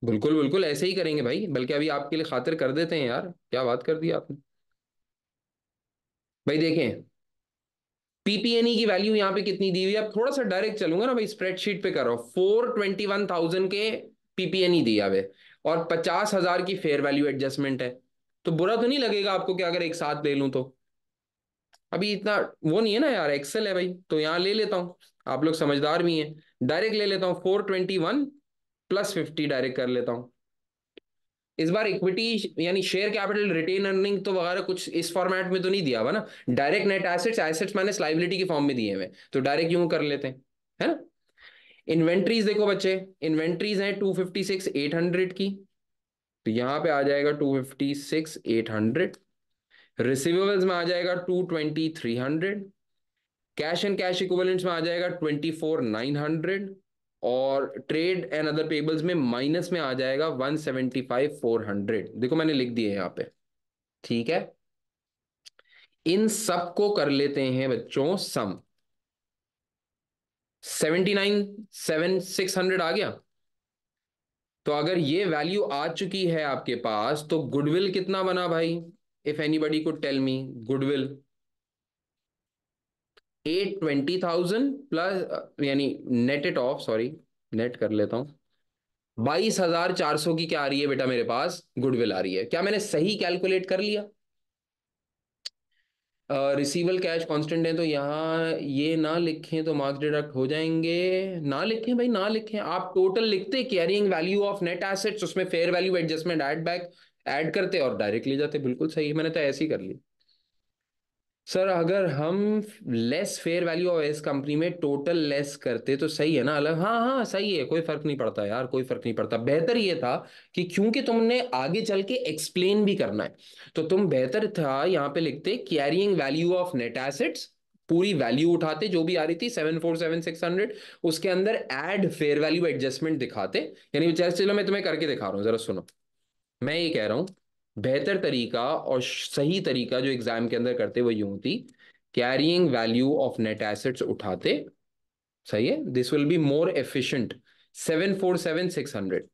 बिल्कुल बिल्कुल ऐसे ही करेंगे भाई बल्कि अभी आपके लिए खातिर कर देते हैं यार क्या बात कर दी आपने भाई देखें पीपीएनई की वैल्यू यहां पे कितनी दी हुई है आप थोड़ा सा डायरेक्ट चलूंगा ना भाई स्प्रेडशीट पे करो फोर ट्वेंटी वन थाउजेंड के पीपीएनई दिया हुए और पचास हजार की फेयर वैल्यू एडजस्टमेंट है तो बुरा तो नहीं लगेगा आपको कि अगर एक साथ ले लूं तो अभी इतना वो नहीं है ना यार एक्सेल है भाई तो यहाँ ले लेता हूँ आप लोग समझदार भी हैं डायरेक्ट ले लेता हूँ four twenty one plus fifty direct कर लेता हूँ इस बार इक्विटी यानी शेयर कैपिटल रिटेन अर्निंग तो वगैरह कुछ इस फॉर्मेट में तो नहीं दिया हुआ ना डायरेक्ट नेट एसेट्स एसेट्स मैंने लाइबिलिटी के फॉर्म में दिए हुए तो डायरेक्ट यूं कर लेते हैं है ना इन्वेंट्रीज देखो बच्चे इन्वेंट्रीज हैं two fifty six eight hundred की तो यहाँ पे आ जाएगा two fifty six eight hundred receivables में आ जाएगा two twenty three hundred cash and cash equivalents में आ जाएगा ट्वेंटी फोर नाइन हंड्रेड और ट्रेड एंड अदर पेबल्स में माइनस में आ जाएगा one seventy five four hundred देखो मैंने लिख दिए यहाँ पे ठीक है इन सब को कर लेते हैं बच्चों sum seventy nine seven six hundred आ गया तो अगर ये वैल्यू आ चुकी है आपके पास तो गुडविल कितना बना भाई if tell me goodwill me twenty thousand plus यानी net it off sorry net कर लेता हूं बाईस हजार चार सौ की क्या आ रही है बेटा मेरे पास गुडविल आ रही है क्या मैंने सही कैलकुलेट कर लिया रिसीवल कैश कांस्टेंट है तो यहाँ ये ना लिखें तो मार्क्स डिडक्ट हो जाएंगे ना लिखें भाई ना लिखें आप टोटल लिखते carrying value of net assets उसमें fair value adjustment add back add करते और डायरेक्ट ले जाते बिल्कुल सही है मैंने तो ऐसे ही कर ली सर अगर हम less fair value of S company में टोटल लेस करते तो सही है ना अलग हाँ हाँ सही है कोई फर्क नहीं पड़ता यार कोई फर्क नहीं पड़ता बेहतर ये था कि क्योंकि तुमने आगे चल के एक्सप्लेन भी करना है तो तुम बेहतर था यहाँ पे लिखते carrying value of net assets पूरी वैल्यू उठाते जो भी आ रही थी seven four seven six hundred उसके अंदर एड फेयर वैल्यू एडजस्टमेंट दिखाते यानी चलो मैं तुम्हें करके दिखा रहा हूँ जरा सुनो मैं ये कह रहा हूं बेहतर तरीका और सही तरीका जो एग्जाम के अंदर करते वो यूं होती carrying value of net assets उठाते सही है this will be more efficient seven four seven six hundred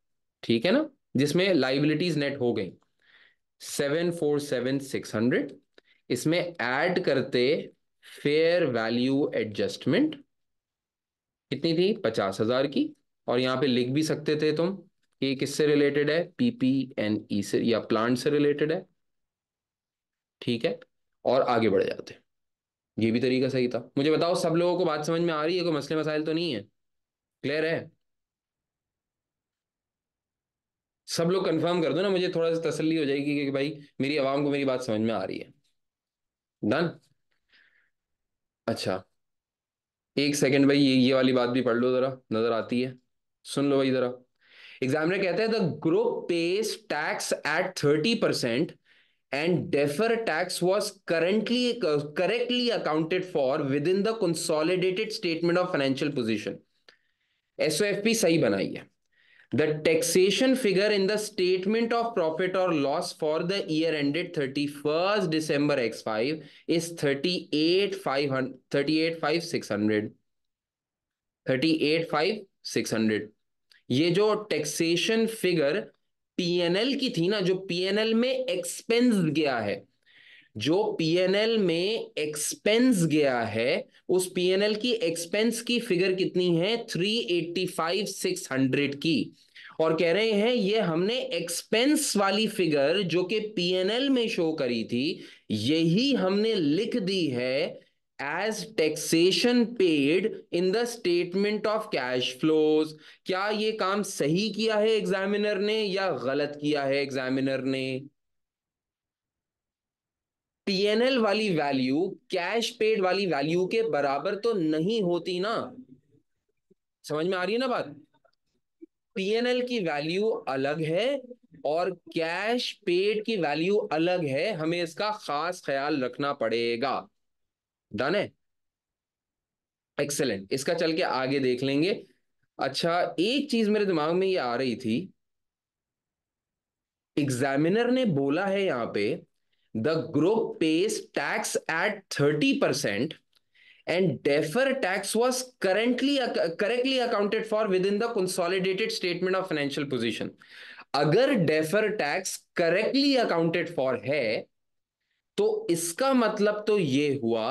ठीक है ना जिसमें लाइबिलिटीज नेट हो गई सेवन फोर सेवन सिक्स हंड्रेड इसमें ऐड करते फेयर वैल्यू एडजस्टमेंट कितनी थी पचास हजार की और यहां पे लिख भी सकते थे तुम ये किससे रिलेटेड है पीपी एन ई से या प्लांट से रिलेटेड है ठीक है और आगे बढ़ जाते ये भी तरीका सही था मुझे बताओ सब लोगों को बात समझ में आ रही है कोई मसले मसाइल तो नहीं है क्लियर है सब लोग कंफर्म कर दो ना मुझे थोड़ा सा तसल्ली हो जाएगी कि भाई मेरी आवाम को मेरी बात समझ में आ रही है डन अच्छा एक सेकंड भाई ये ये वाली बात भी पढ़ लो ज़रा नज़र आती है सुन लो भाई ज़रा एग्जामिनर कहते हैं the group pays tax at thirty percent and deferred tax was currently uh, correctly accounted for within the consolidated statement of financial position SOFP सही बनाई the taxation figure in the statement of profit or loss for the year ended 31st December X5 is 38500 38500 38500 ये जो टैक्सेशन फिगर पीएनएल की थी ना जो पीएनएल में एक्सपेंस गया है जो पीएनएल में एक्सपेंस गया है उस पीएनएल की एक्सपेंस की फिगर कितनी है three eighty five six hundred की और कह रहे हैं ये हमने एक्सपेंस वाली फिगर जो कि पीएनएल में शो करी थी यही हमने लिख दी है as taxation paid in the statement of cash flows क्या ये काम सही किया है एग्जामिनर ने या गलत किया है एग्जामिनर ने पीएनएल वाली वैल्यू कैश पेड वाली वैल्यू के बराबर तो नहीं होती ना समझ में आ रही है ना बात पीएनएल की वैल्यू अलग है और कैश पेड की वैल्यू अलग है हमें इसका खास ख्याल रखना पड़ेगा डन है एक्सेलेंट इसका चल के आगे देख लेंगे अच्छा एक चीज मेरे दिमाग में ये आ रही थी एग्जामिनर ने बोला है यहां पे the group pays tax at thirty percent and defer tax was currently correctly accounted for within the consolidated statement of financial position अगर defer tax correctly accounted for है तो इसका मतलब तो ये हुआ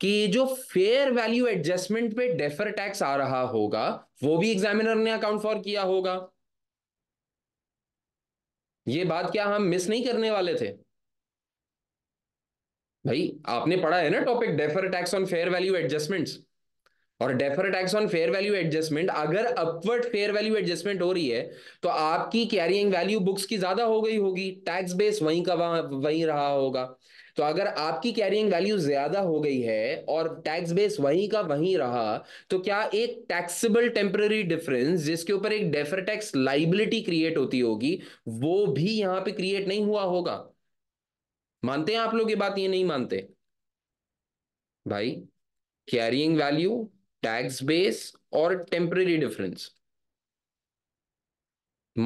कि जो फेयर वैल्यू एडजस्टमेंट पे डेफर टैक्स आ रहा होगा वो भी एग्जामिनर ने अकाउंट फॉर किया होगा ये बात क्या हम मिस नहीं करने वाले थे भाई आपने पढ़ा है ना topic defer tax on fair value adjustments और defer tax on fair value adjustment अगर अपवर्ड फेयर वैल्यू एडजस्टमेंट हो रही है तो आपकी कैरियंग वैल्यू बुक्स की ज्यादा हो गई होगी टैक्स बेस वहीं का वहां वहीं रहा होगा तो अगर आपकी कैरियंग वैल्यू ज्यादा हो गई है और टैक्स बेस वहीं का वहीं रहा तो क्या एक टैक्सेबल टेम्पररी डिफरेंस जिसके ऊपर एक डेफर टैक्स लाइबिलिटी क्रिएट होती होगी वो भी यहां पे क्रिएट नहीं हुआ होगा मानते हैं आप लोग ये बात ये नहीं मानते भाई कैरियंग वैल्यू टैक्स बेस और टेम्पररी डिफरेंस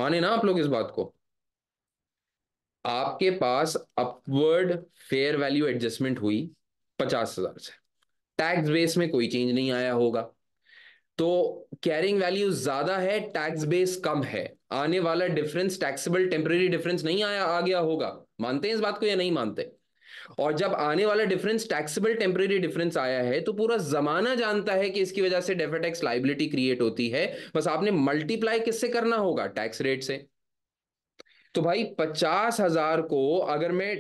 माने ना आप लोग इस बात को आपके पास अपवर्ड फेयर वैल्यू एडजस्टमेंट हुई पचास हजार से टैक्स बेस में कोई चेंज नहीं आया होगा तो कैरिंग वैल्यू ज्यादा है टैक्स बेस कम है आने वाला डिफरेंस टैक्सेबल टेम्पररी डिफरेंस नहीं आया आ गया होगा मानते हैं इस बात को या नहीं मानते और जब आने वाला डिफरेंस टैक्सेबल टेम्पररी डिफरेंस आया है तो पूरा जमाना जानता है कि इसकी वजह से डेफर टैक्स लाइबिलिटी क्रिएट होती है बस आपने मल्टीप्लाई किससे करना होगा टैक्स रेट से तो भाई पचास हजार को अगर मैं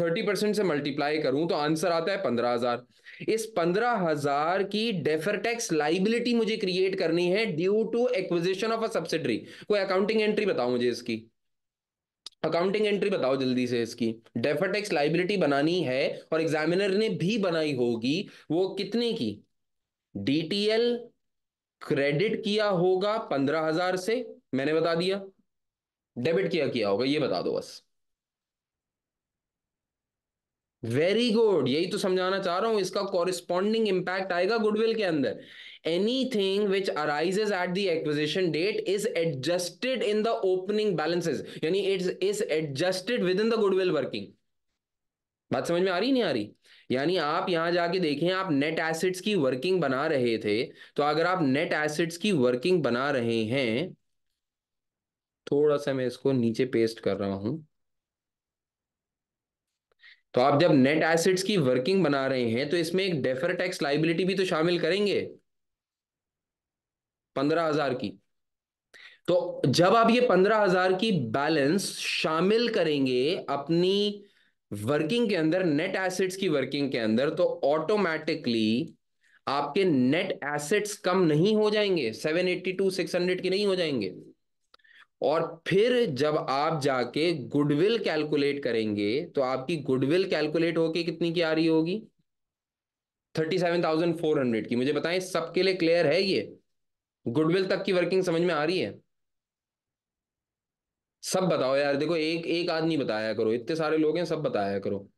थर्टी परसेंट से मल्टीप्लाई करूं तो आंसर आता है पंद्रह हजार इस पंद्रह हजार की डेफर टैक्स लाइबिलिटी मुझे क्रिएट करनी है due to acquisition of a subsidiary कोई अकाउंटिंग एंट्री बताओ मुझे इसकी अकाउंटिंग एंट्री बताओ जल्दी से इसकी डेफर टैक्स लाइबिलिटी बनानी है और एग्जामिनर ने भी बनाई होगी वो कितने की डीटीएल क्रेडिट किया होगा पंद्रह हजार से मैंने बता दिया डेबिट किया किया होगा ये बता दो बस वेरी गुड यही तो समझाना चाह रहा हूं इसका कॉरिस्पॉन्डिंग इंपैक्ट आएगा गुडविल के अंदर anything which arise at the acquisition date is adjusted in the opening balances यानी its is adjusted within the goodwill working बात समझ में आ रही नहीं आ रही यानी आप यहां जाके देखें आप नेट एसिड्स की वर्किंग बना रहे थे तो अगर आप नेट एसिड्स की वर्किंग बना रहे हैं थोड़ा सा मैं इसको नीचे पेस्ट कर रहा हूं तो आप जब नेट एसेट्स की वर्किंग बना रहे हैं तो इसमें एक डेफर टैक्स लाइबिलिटी भी तो शामिल करेंगे पंद्रह हजार की तो जब आप ये पंद्रह हजार की बैलेंस शामिल करेंगे अपनी वर्किंग के अंदर नेट एसेट्स की वर्किंग के अंदर तो ऑटोमेटिकली आपके नेट एसेट्स कम नहीं हो जाएंगे seven eighty two six hundred की नहीं हो जाएंगे और फिर जब आप जाके गुडविल कैलकुलेट करेंगे तो आपकी गुडविल कैलकुलेट होके कितनी की आ रही होगी thirty seven thousand four hundred की मुझे बताएं सबके लिए क्लियर है ये गुडविल तक की वर्किंग समझ में आ रही है सब बताओ यार देखो एक एक आदमी बताया करो इतने सारे लोग हैं सब बताया करो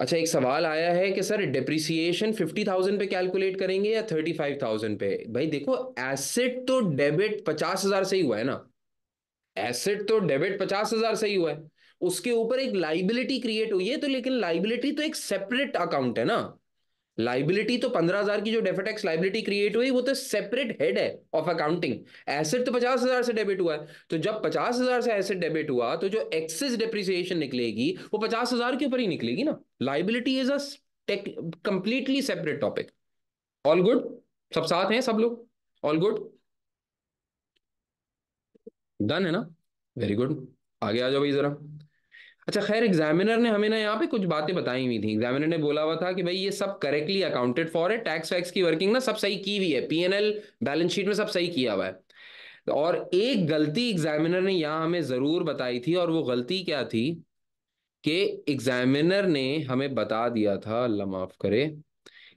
अच्छा एक सवाल आया है कि सर डिप्रिसिएशन फिफ्टी थाउजेंड पे कैलकुलेट करेंगे या थर्टी फाइव थाउजेंड पे भाई देखो एसेट तो डेबिट पचास हजार से ही हुआ है ना एसेट तो डेबिट पचास हजार से ही हुआ है उसके ऊपर एक लाइबिलिटी क्रिएट हुई है तो लेकिन लाइबिलिटी तो एक सेपरेट अकाउंट है ना लाइबिलिटी तो पंद्रह हजार की जो डेफिट टैक्स लाइबिलिटी क्रिएट हुई वो तो सेपरेट हेड है ऑफ अकाउंटिंग एसेट तो पचास हजार से डेबिट हुआ है तो जब पचास हजार से एसेट डेबिट हुआ तो जो एक्सेस डेप्रिसिएशन निकलेगी वो पचास हजार के ऊपर ही निकलेगी ना liability is a completely separate topic all good सब साथ हैं सब लोग ऑल गुड डन है ना वेरी गुड आगे आ जाओ भाई जरा अच्छा खैर एग्जामिनर ने हमें ना यहाँ पे कुछ बातें बताई हुई थी एग्जामिनर ने बोला हुआ था कि भाई ये सब करेक्टली अकाउंटेड फॉर है टैक्स वैक्स की वर्किंग ना सब सही की हुई है पीएनएल बैलेंस शीट में सब सही किया हुआ है और एक गलती एग्जामिनर ने यहाँ हमें जरूर बताई थी और वो गलती क्या थी कि एग्जामिनर ने हमें बता दिया था अल्लाह माफ करे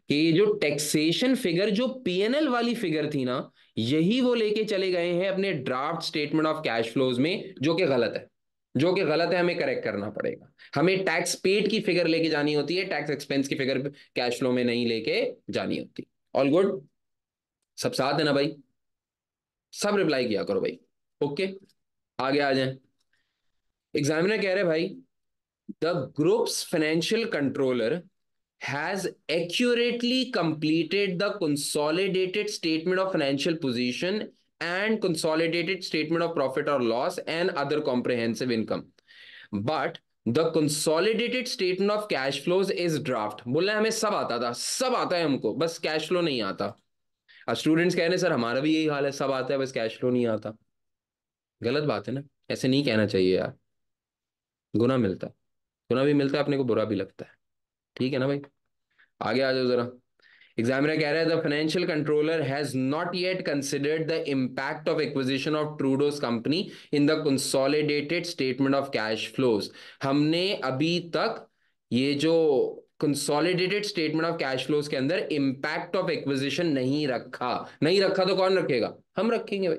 कि ये जो टैक्सेशन फिगर जो पीएनएल वाली फिगर थी ना यही वो लेके चले गए हैं अपने draft statement of cash flows में जो कि गलत है जो कि गलत है हमें करेक्ट करना पड़ेगा हमें टैक्स पेड की फिगर लेके जानी होती है टैक्स एक्सपेंस की फिगर कैश फ्लो में नहीं लेके जानी होती ऑल गुड सब साथ है ना भाई सब रिप्लाई किया करो भाई ओके आगे आ जाए एग्जामिनर कह रहे भाई the groups financial controller has accurately completed the consolidated statement of financial position and consolidated statement of profit और loss and other comprehensive income. But the consolidated statement of cash flows is draft बोला हमें सब आता था सब आता है हमको बस कैश फ्लो नहीं आता अब स्टूडेंट्स कह रहे हैं सर हमारा भी यही हाल है सब आता है बस कैश फ्लो नहीं आता गलत बात है ना ऐसे नहीं कहना चाहिए यार गुना मिलता है गुना भी मिलता है अपने को बुरा भी लगता है ठीक है ना भाई आगे आ जाओ जरा एग्जामिनर कह रहा है the financial controller has not yet considered the impact of acquisition of ट्रूडोज company in the consolidated statement of cash flows हमने अभी तक ये जो consolidated statement of cash flows के अंदर इम्पैक्ट ऑफ एक्विजिशन नहीं रखा नहीं रखा तो कौन रखेगा हम रखेंगे भाई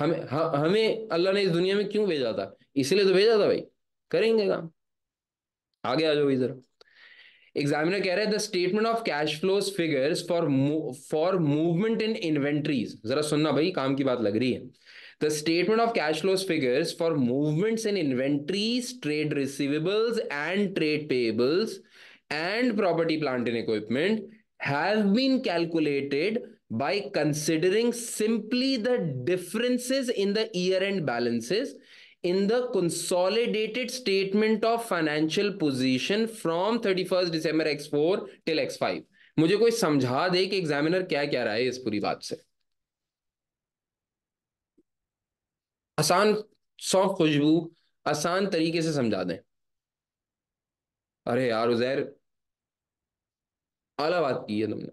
हमें हमें अल्लाह ने इस दुनिया में क्यों भेजा था इसलिए तो भेजा था भाई करेंगे काम आगे आ जाओ भाई जरा एग्जामिनर कह रहे हैं the statement of cash flows figures for for movement in inventories जरा सुनना भाई काम की बात लग रही है the statement of cash flows figures for movements in inventories trade receivables and trade payables and property plant in equipment have been calculated by considering simply the differences in the year end balances in the consolidated statement of financial position from 31st December X4 till X5 मुझे कोई समझा दे कि एग्जामिनर क्या क्या रहा है इस पूरी बात से आसान सौ खुशबू आसान तरीके से समझा दें अरे यार उजैर आला बात की है तुमने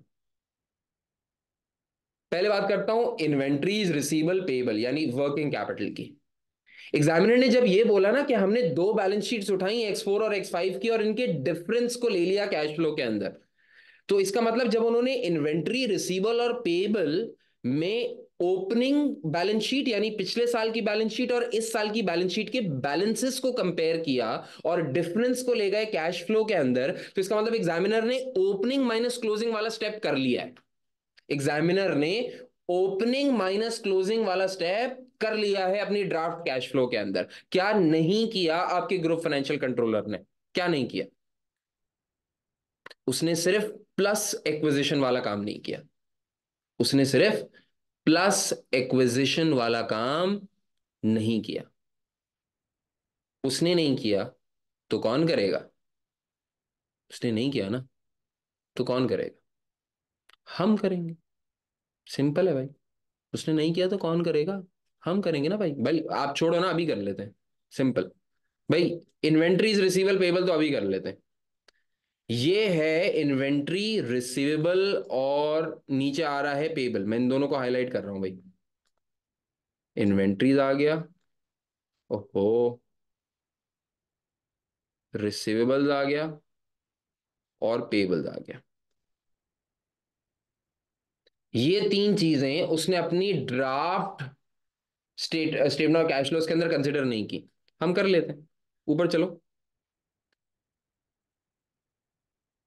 पहले बात करता हूं इन्वेंट्रीज रिसीवल पेबल यानी वर्किंग कैपिटल की एग्जामिनर ने जब ये बोला ना कि हमने दो बैलेंस शीट्स उठाई एक्स फोर और एक्स फाइव की और इनके डिफरेंस को ले लिया कैश फ्लो के अंदर तो इसका मतलब जब उन्होंने इन्वेंट्री रिसीवल और पेबल में ओपनिंग बैलेंस शीट यानी पिछले साल की बैलेंस शीट और इस साल की बैलेंस शीट के बैलेंसेस को कंपेयर किया और डिफरेंस को ले गए कैश फ्लो के अंदर तो इसका मतलब एग्जामिनर ने ओपनिंग माइनस क्लोजिंग वाला स्टेप कर लिया है एग्जामिनर ने ओपनिंग माइनस क्लोजिंग वाला स्टेप कर लिया है अपनी ड्राफ्ट कैश फ्लो के अंदर क्या नहीं किया आपके ग्रुप फाइनेंशियल कंट्रोलर ने क्या नहीं किया उसने सिर्फ प्लस एक्विजिशन वाला काम नहीं किया उसने सिर्फ प्लस एक्विजिशन वाला काम नहीं किया उसने नहीं किया तो कौन करेगा उसने नहीं किया ना तो कौन करेगा हम करेंगे सिंपल है भाई उसने नहीं किया तो कौन करेगा हम करेंगे ना भाई भाई आप छोड़ो ना अभी कर लेते हैं सिंपल भाई इन्वेंट्रीज रिसीवेबल पेबल तो अभी कर लेते हैं ये है इन्वेंट्री रिसीवेबल और नीचे आ रहा है पेबल मैं इन दोनों को हाईलाइट कर रहा हूं भाई इन्वेंट्रीज आ गया ओहो रिसीवेबल्स आ गया और पेबल्स आ गया ये तीन चीजें उसने अपनी draft state of cash loss के अंदर कंसिडर नहीं की हम कर लेते हैं ऊपर चलो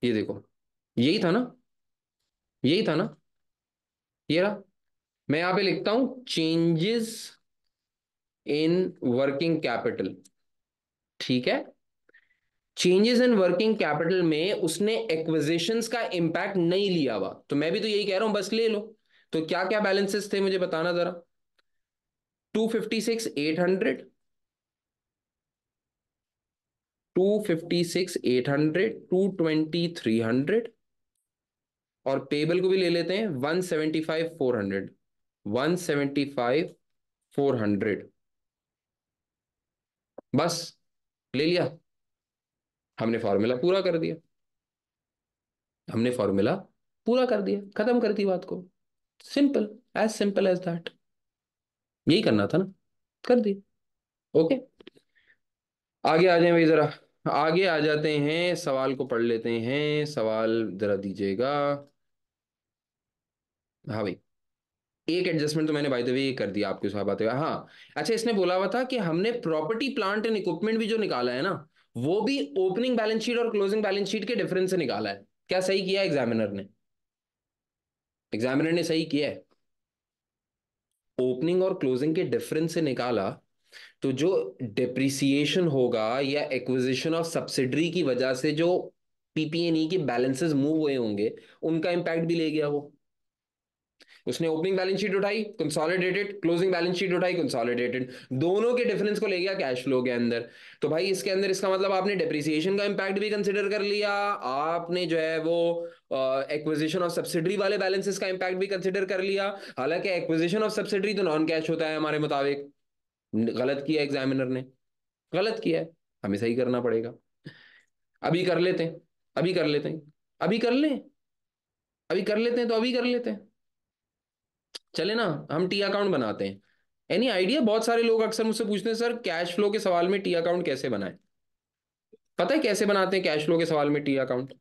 ये देखो यही था ना यही था ना ये रहा मैं यहां पे लिखता हूं चेंजेस इन वर्किंग कैपिटल ठीक है चेंजेस इन वर्किंग कैपिटल में उसने एक्विजिशन का इंपैक्ट नहीं लिया हुआ तो मैं भी तो यही कह रहा हूं बस ले लो तो क्या क्या बैलेंसेस थे मुझे बताना जरा two fifty six eight hundred two fifty six eight hundred two twenty three hundred और पेबल को भी ले लेते हैं one seventy five four hundred one seventy five four hundred बस ले लिया हमने फॉर्मूला पूरा कर दिया हमने फॉर्मूला पूरा कर दिया खत्म कर दी बात को simple as simple as that यही करना था ना कर दिए ओके आगे आ जाए भाई जरा आगे आ जाते हैं सवाल को पढ़ लेते हैं सवाल जरा दीजिएगा हाँ भाई एक एडजस्टमेंट तो मैंने भाई देवी कर दिया आपके साथ बातें हाँ अच्छा इसने बोला हुआ था कि हमने प्रॉपर्टी प्लांट एंड इक्विपमेंट भी जो निकाला है ना वो भी ओपनिंग बैलेंस शीट और क्लोजिंग बैलेंस शीट के डिफरेंस से निकाला है क्या सही किया एग्जामिनर ने एग्जामिनर ने सही किया है ओपनिंग और क्लोजिंग के डिफरेंस से निकाला तो जो डिप्रिसिएशन होगा या एक्विजिशन ऑफ सब्सिडरी की वजह से जो पीपीएनई के बैलेंसेस मूव हुए होंगे उनका इम्पैक्ट भी ले गया वो उसने ओपनिंग बैलेंस शीट उठाई कंसोलिडेटेड क्लोजिंग बैलेंस शीट उठाई कंसोलिडेटेड दोनों के डिफरेंस को ले गया कैश फ्लो के अंदर तो भाई इसके अंदर इसका मतलब आपने डिप्रिसिएशन का इंपैक्ट भी कंसिडर कर लिया आपने जो है वो एक्विजिशन ऑफ सब्सिडरी वाले बैलेंसेस का इंपैक्ट भी कंसिडर कर लिया हालांकि एक्विजिशन ऑफ सब्सिडरी तो नॉन कैश होता है हमारे मुताबिक गलत किया एग्जामिनर ने गलत किया है हमें सही करना पड़ेगा अभी कर लेते हैं अभी कर लेते हैं अभी कर लें अभी कर लेते हैं तो अभी कर लेते हैं चले ना हम टी अकाउंट बनाते हैं एनी आइडिया बहुत सारे लोग अक्सर मुझसे पूछते हैं सर कैश फ्लो के सवाल में टी अकाउंट कैसे बनाए पता है कैसे बनाते हैं कैश फ्लो के सवाल में टी अकाउंट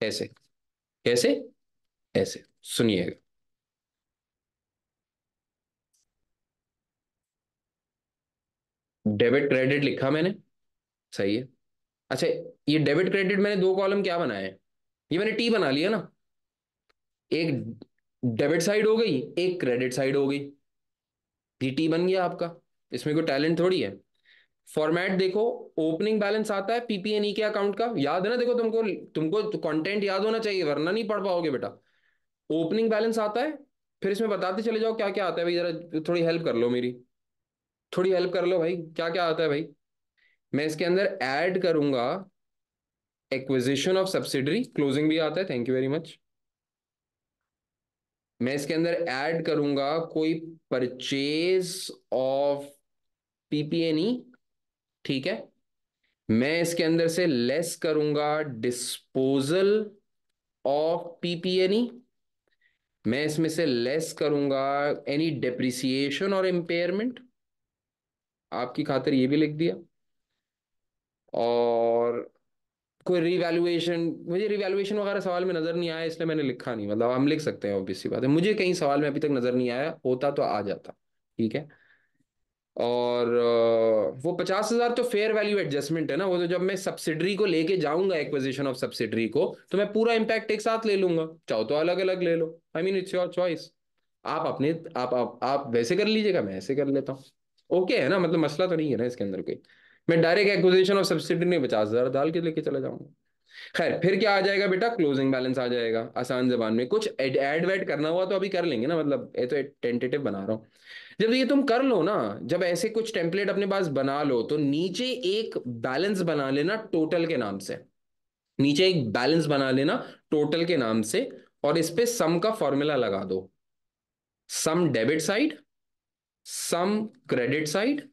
कैसे कैसे ऐसे सुनिएगा डेबिट क्रेडिट लिखा मैंने सही है अच्छा ये डेबिट क्रेडिट मैंने दो कॉलम क्या बनाए ये मैंने टी बना लिया ना एक डेबिट साइड हो गई एक क्रेडिट साइड हो गई पीटी बन गया आपका इसमें कोई टैलेंट थोड़ी है फॉर्मेट देखो ओपनिंग बैलेंस आता है पीपीएनई e के अकाउंट का याद है ना देखो तुमको तुमको कंटेंट तो याद होना चाहिए वरना नहीं पढ़ पाओगे बेटा ओपनिंग बैलेंस आता है फिर इसमें बताते चले जाओ क्या क्या आता है भाई जरा थोड़ी हेल्प कर लो मेरी थोड़ी हेल्प कर लो भाई क्या क्या आता है भाई मैं इसके अंदर एड करूंगा एक्विजिशन ऑफ सब्सिडरी क्लोजिंग भी आता है थैंक यू वेरी मच मैं इसके अंदर ऐड करूंगा कोई परचेज ऑफ पीपीएनई ठीक है मैं इसके अंदर से लेस करूंगा डिस्पोजल ऑफ पीपीएनई मैं इसमें से लेस करूंगा एनी डेप्रिसिएशन और इम्पेयरमेंट आपकी खातिर ये भी लिख दिया और कोई रिवैल्यूएशन मुझे रिवैल्यूएशन वगैरह सवाल में नज़र नहीं आया इसलिए मैंने लिखा नहीं मतलब हम लिख सकते हैं ऑब्वियसली बात है मुझे कहीं सवाल में अभी तक नज़र नहीं आया होता तो आ जाता ठीक है और वो पचास हज़ार तो फेयर वैल्यू एडजस्टमेंट है ना वो तो जब मैं सब्सिडरी को लेके जाऊंगा एक्विजिशन ऑफ सब्सिडरी को तो मैं पूरा इम्पैक्ट एक साथ ले लूंगा चाहो तो अलग अलग ले लो I mean it's your choice आप अपने आप, आप आप वैसे कर लीजिएगा मैं ऐसे कर लेता हूँ ओके है ना मतलब मसला तो नहीं है ना इसके अंदर कोई मैं डायरेक्ट एक्विजिशन ऑफ सब्सिडी नहीं पचास हजार डाल के लेके चला जाऊंगा खैर फिर क्या आ जाएगा बेटा क्लोजिंग बैलेंस आ जाएगा आसान जबान में कुछ एड वेड करना हुआ तो अभी कर लेंगे ना मतलब ये तो टेंटेटिव बना रहा हूँ जब ये तुम कर लो ना जब ऐसे कुछ टेम्पलेट अपने पास बना लो तो नीचे एक बैलेंस बना लेना टोटल के नाम से नीचे एक बैलेंस बना लेना टोटल के नाम से और इस पे सम का फॉर्मूला लगा दो sum debit side sum credit side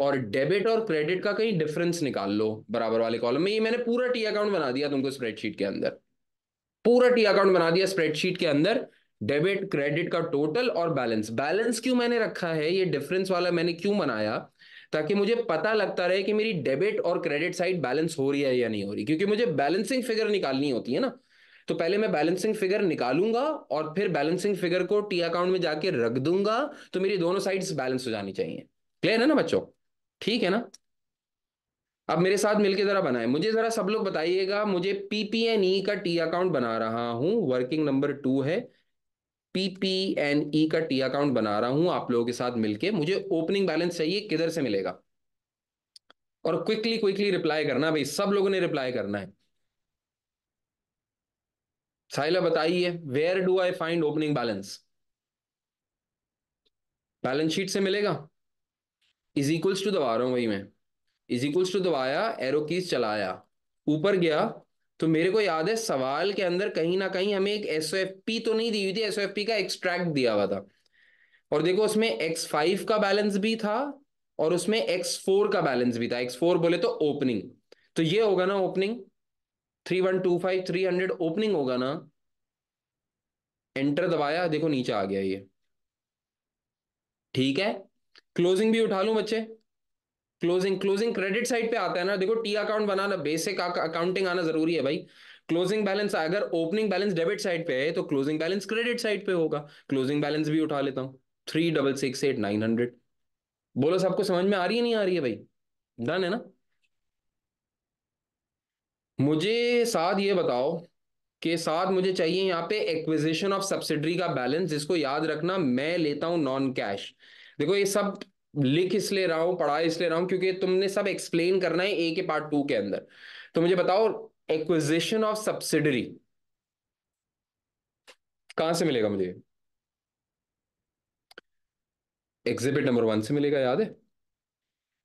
और डेबिट और क्रेडिट का कहीं डिफरेंस निकाल लो बराबर वाले कॉलम में ये मैंने पूरा टी अकाउंट बना दिया तुमको स्प्रेडशीट के अंदर पूरा टी अकाउंट बना दिया स्प्रेडशीट के अंदर डेबिट क्रेडिट का टोटल और बैलेंस बैलेंस क्यों मैंने रखा है ये डिफरेंस वाला मैंने क्यों बनाया ताकि मुझे पता लगता रहे कि मेरी डेबिट और क्रेडिट साइड बैलेंस हो रही है या नहीं हो रही क्योंकि मुझे बैलेंसिंग फिगर निकालनी होती है ना तो पहले मैं बैलेंसिंग फिगर निकालूंगा और फिर बैलेंसिंग फिगर को टी अकाउंट में जाके रख दूंगा तो मेरी दोनों साइड्स बैलेंस हो जानी चाहिए क्लियर है ना बच्चों ठीक है ना अब मेरे साथ मिलके जरा बनाए मुझे जरा सब लोग बताइएगा मुझे पीपीएनई e का टी अकाउंट बना रहा हूं वर्किंग नंबर टू है पीपीएनई e का टी अकाउंट बना रहा हूं आप लोगों के साथ मिलके मुझे ओपनिंग बैलेंस चाहिए किधर से मिलेगा और क्विकली क्विकली रिप्लाई करना भाई सब लोगों ने रिप्लाई करना है साइला बताइए where do I find opening balance balance sheet से मिलेगा इज इक्वल्स टू दबा रहा हूँ वही मैं इज इक्वल्स टू दबाया एरो कीज चलाया ऊपर गया तो मेरे को याद है सवाल के अंदर कहीं ना कहीं हमें एक एस तो नहीं दी हुई थी एस का एक्सट्रैक्ट दिया हुआ था और देखो उसमें एक्स फाइव का बैलेंस भी था और उसमें एक्स फोर का बैलेंस भी था एक्स फोर बोले तो ओपनिंग तो ये होगा ना opening three one two five three hundred opening होगा ना एंटर दबाया देखो नीचे आ गया ये ठीक है क्लोजिंग भी उठा लू बच्चे क्लोजिंग क्लोजिंग क्रेडिट साइड पे आता है ना देखो टी अकाउंट बनाना बेसिक अकाउंटिंग आना जरूरी है भाई क्लोजिंग बैलेंस अगर ओपनिंग बैलेंस डेबिट साइड पे है तो क्लोजिंग बैलेंस क्रेडिट साइड पे होगा क्लोजिंग बैलेंस भी उठा लेता हूँ three double six eight nine hundred बोलो सबको समझ में आ रही है नहीं आ रही है भाई डन है ना मुझे साथ ये बताओ के साथ मुझे चाहिए यहाँ पे एक्विजिशन ऑफ सब्सिडरी का बैलेंस जिसको याद रखना मैं लेता हूं नॉन कैश देखो ये सब लिख इसलिए रहा हूं पढ़ा इसलिए रहा हूं क्योंकि तुमने सब एक्सप्लेन करना है ए के पार्ट टू के अंदर तो मुझे बताओ एक्विजिशन ऑफ सब्सिडरी कहां से मिलेगा मुझे एग्जिबिट नंबर वन से मिलेगा याद है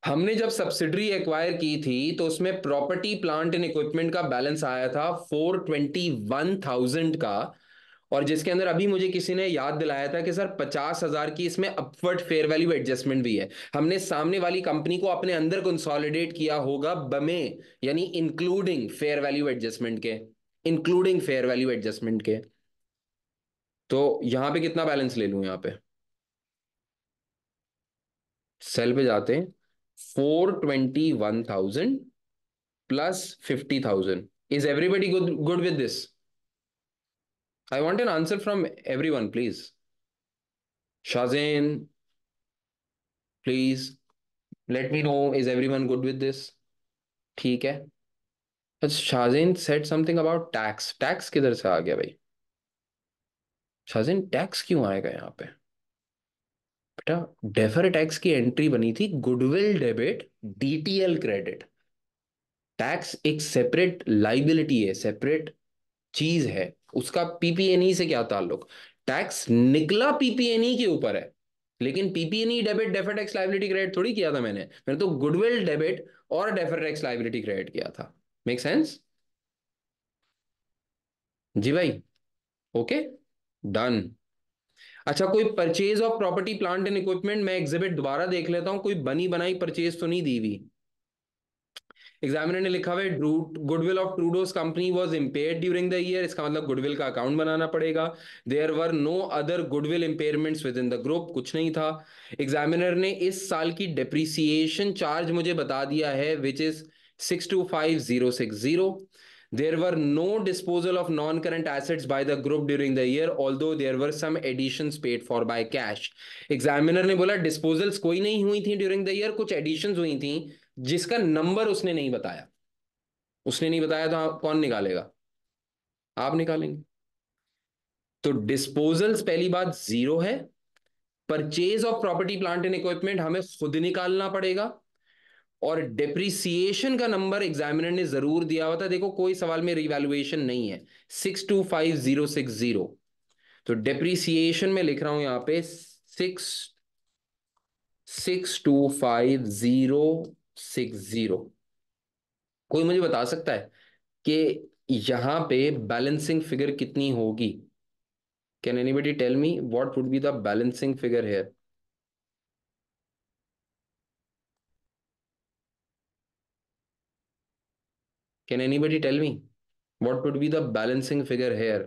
हमने जब सब्सिडरी एक्वायर की थी तो उसमें प्रॉपर्टी प्लांट एंड इक्विपमेंट का बैलेंस आया था फोर ट्वेंटी वन थाउजेंड का और जिसके अंदर अभी मुझे किसी ने याद दिलाया था कि सर पचास हजार की इसमें अपवर्ड फेयर वैल्यू एडजस्टमेंट भी है हमने सामने वाली कंपनी को अपने अंदर कंसोलिडेट किया होगा बमे यानी इंक्लूडिंग फेयर वैल्यू एडजस्टमेंट के इंक्लूडिंग फेयर वैल्यू एडजस्टमेंट के तो यहां पे कितना बैलेंस ले लू यहां पे सेल पे जाते four twenty one thousand plus fifty thousand is everybody good good with this I want an answer from everyone, please. Shazen, please let me know is everyone good with this? ठीक है शाहजेन said something about tax tax किधर से आ गया भाई शाहजेन टैक्स क्यों आएगा यहाँ पे बेटा डेफर टैक्स की एंट्री बनी थी goodwill debit DTL credit tax एक सेपरेट लाइबिलिटी है सेपरेट चीज है उसका पीपीएनई e से क्या ताल्लुक टैक्स निकला पीपीएनई e के ऊपर है लेकिन PPNE debit defer tax liability credit थोड़ी किया था मैंने मैंने तो गुडविल डेबिट और डेफर टैक्स लाइबिलिटी क्रेडिट किया था मेक सेंस जी भाई ओके डन अच्छा कोई purchase of property plant and equipment मैं एग्जिबिट दोबारा देख लेता हूं कोई बनी बनाई परचेज तो नहीं दी हुई एग्जामिनर ने लिखा हुआ है goodwill of ट्रूडोज company was impair during the year इसका मतलब गुडविल का अकाउंट बनाना पड़ेगा there were no other goodwill impairment within the group कुछ नहीं था एग्जामिनर ने इस साल की डिप्रिसिएशन चार्ज मुझे बता दिया है which is six two five zero six zero there were no disposal of non-current assets by the group during the year although there were some additions paid for by cash examiner ने बोला disposals कोई नहीं हुई थी during the year कुछ additions हुई थी जिसका नंबर उसने नहीं बताया उसने नहीं बताया तो आप कौन निकालेगा आप निकालेंगे तो डिस्पोजल्स पहली बात जीरो है purchase of property plant and equipment हमें खुद निकालना पड़ेगा और डेप्रिसिएशन का नंबर एग्जामिनर ने जरूर दिया हुआ था देखो कोई सवाल में रिवैल्युएशन नहीं है six two five zero six zero तो डेप्रिसिएशन में लिख रहा हूं यहां पे six six two five zero six zero कोई मुझे बता सकता है कि यहां पे बैलेंसिंग फिगर कितनी होगी can anybody tell me what would be the balancing figure here can anybody tell me what would be the balancing figure here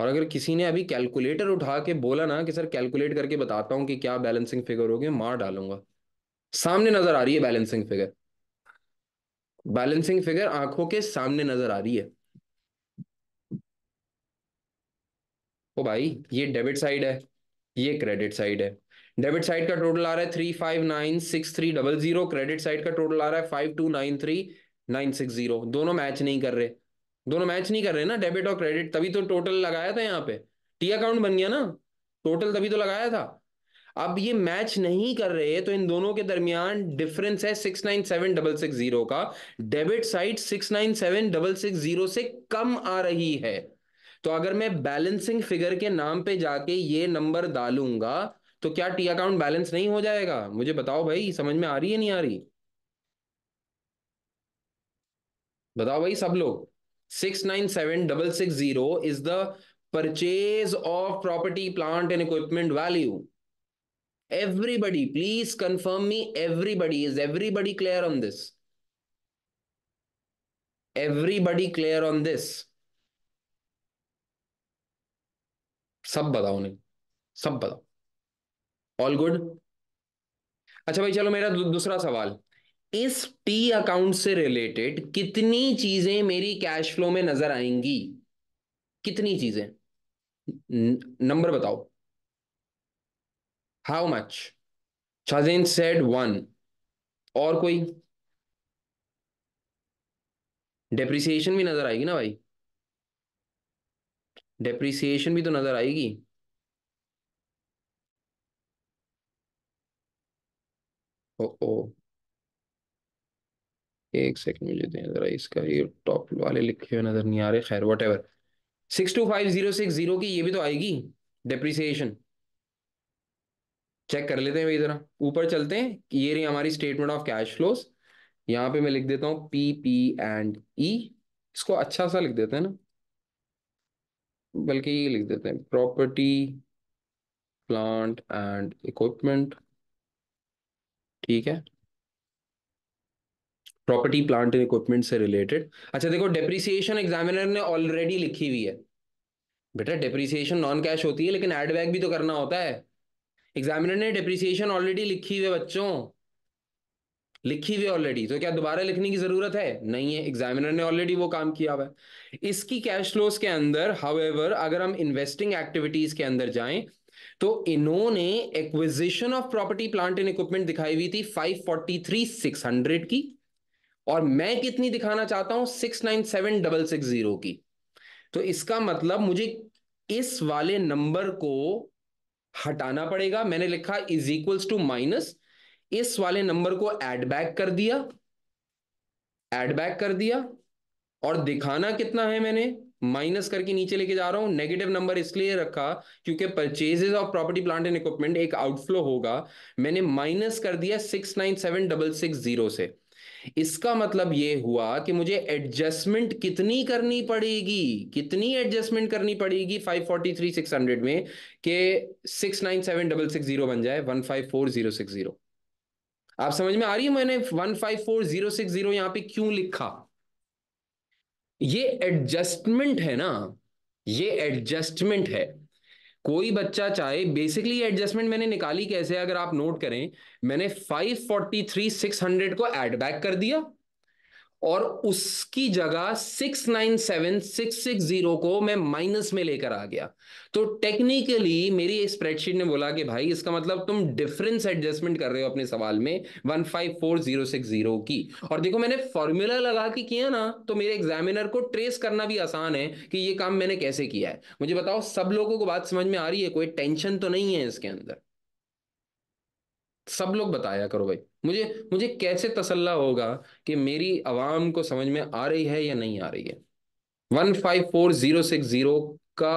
और अगर किसी ने अभी कैलकुलेटर उठा के बोला ना कि सर कैलकुलेट करके बताता हूं कि क्या बैलेंसिंग फिगर होगी मार डालूंगा सामने नजर आ रही है बैलेंसिंग फिगर बैलेंसिंग फिगर आंखों के सामने नजर आ रही है ओ भाई ये डेबिट साइड है ये क्रेडिट साइड है डेबिट साइड का टोटल आ रहा है three five nine six three double zero credit side का टोटल आ रहा है five two nine three nine six zero दोनों मैच नहीं कर रहे दोनों मैच नहीं कर रहे ना डेबिट और क्रेडिट तभी तो टोटल लगाया था यहाँ पे टी अकाउंट बन गया ना टोटल तभी तो लगाया था अब ये मैच नहीं कर रहे तो इन दोनों के दरमियान डिफरेंस है six nine seven double six zero का debit side six nine seven double six zero से कम आ रही है तो अगर मैं बैलेंसिंग फिगर के नाम पे जाके ये नंबर डालूंगा तो क्या टी अकाउंट बैलेंस नहीं हो जाएगा मुझे बताओ भाई समझ में आ रही है नहीं आ रही बताओ भाई सब लोग six nine seven double six zero is the purchase of property plant and equipment value Everybody, please confirm me. Everybody, is everybody clear on this? Everybody clear on this? सब बताओ नहीं सब बताओ ऑल गुड अच्छा भाई चलो मेरा दू, दूसरा सवाल इस टी अकाउंट से रिलेटेड कितनी चीजें मेरी कैश फ्लो में नजर आएंगी कितनी चीजें नंबर बताओ हाउ मच छजेन सेड वन और कोई डेप्रिसिएशन भी नजर आएगी ना भाई डेप्रिसिएशन भी तो नजर आएगी ओ ओ एक सेकंड मुझे नजर तो आई इसका ये टॉप वाले लिखे हुए नजर नहीं आ रहे खैर whatever six two five zero six zero की ये भी तो आएगी डेप्रिसिएशन चेक कर लेते हैं भाई जरा ऊपर चलते हैं ये रही हमारी स्टेटमेंट ऑफ कैश फ्लोस यहाँ पे मैं लिख देता हूँ पी पी एंड ई इसको अच्छा सा लिख देते हैं ना बल्कि ये लिख देते हैं प्रॉपर्टी प्लांट एंड इक्विपमेंट ठीक है प्रॉपर्टी प्लांट एंड इक्विपमेंट से रिलेटेड अच्छा देखो डेप्रिसिएशन एग्जामिनर ने ऑलरेडी लिखी हुई है बेटा डेप्रिसिएशन नॉन कैश होती है लेकिन एडबैक भी तो करना होता है एग्जामिनर ने डिप्रिसिएशन ऑलरेडी लिखी हुई बच्चों लिखी हुई ऑलरेडी तो क्या दोबारा लिखने की जरूरत है नहीं है एग्जामिनर ने ऑलरेडी वो काम किया हुआ है इसकी कैश फ्लोस के अंदर हाउएवर अगर हम इन्वेस्टिंग एक्टिविटीज के अंदर जाएं तो इन्होंने acquisition of property plant and equipment दिखाई हुई थी हंड्रेड की और मैं कितनी दिखाना चाहता हूं जीरो की तो इसका मतलब मुझे इस वाले नंबर को हटाना पड़ेगा मैंने लिखा इज इक्वल्स टू माइनस इस वाले नंबर को एड बैक कर दिया एड बैक कर दिया और दिखाना कितना है मैंने माइनस करके नीचे लेके जा रहा हूं नेगेटिव नंबर इसलिए रखा क्योंकि purchases of property plant and equipment एक आउटफ्लो होगा मैंने माइनस कर दिया six nine seven double six zero से इसका मतलब ये हुआ कि मुझे एडजस्टमेंट कितनी करनी पड़ेगी कितनी एडजस्टमेंट करनी पड़ेगी 543 600 में के जीरो बन जाए 154060 आप समझ में आ रही है मैंने 154060 यहां पे क्यों लिखा ये एडजस्टमेंट है ना ये एडजस्टमेंट है कोई बच्चा चाहे बेसिकली एडजस्टमेंट मैंने निकाली कैसे अगर आप नोट करें मैंने 543 600 को एड बैक कर दिया और उसकी जगह six nine seven six six zero को मैं माइनस में लेकर आ गया तो टेक्निकली मेरी स्प्रेडशीट ने बोला कि भाई इसका मतलब तुम डिफरेंस एडजस्टमेंट कर रहे हो अपने सवाल में one five four zero six zero की और देखो मैंने फॉर्मूला लगा के किया ना तो मेरे एग्जामिनर को ट्रेस करना भी आसान है कि ये काम मैंने कैसे किया है मुझे बताओ सब लोगों को बात समझ में आ रही है कोई टेंशन तो नहीं है इसके अंदर सब लोग बताया करो भाई मुझे मुझे कैसे तसल्ला होगा कि मेरी आवाम को समझ में आ रही है या नहीं आ रही है one five four zero six zero का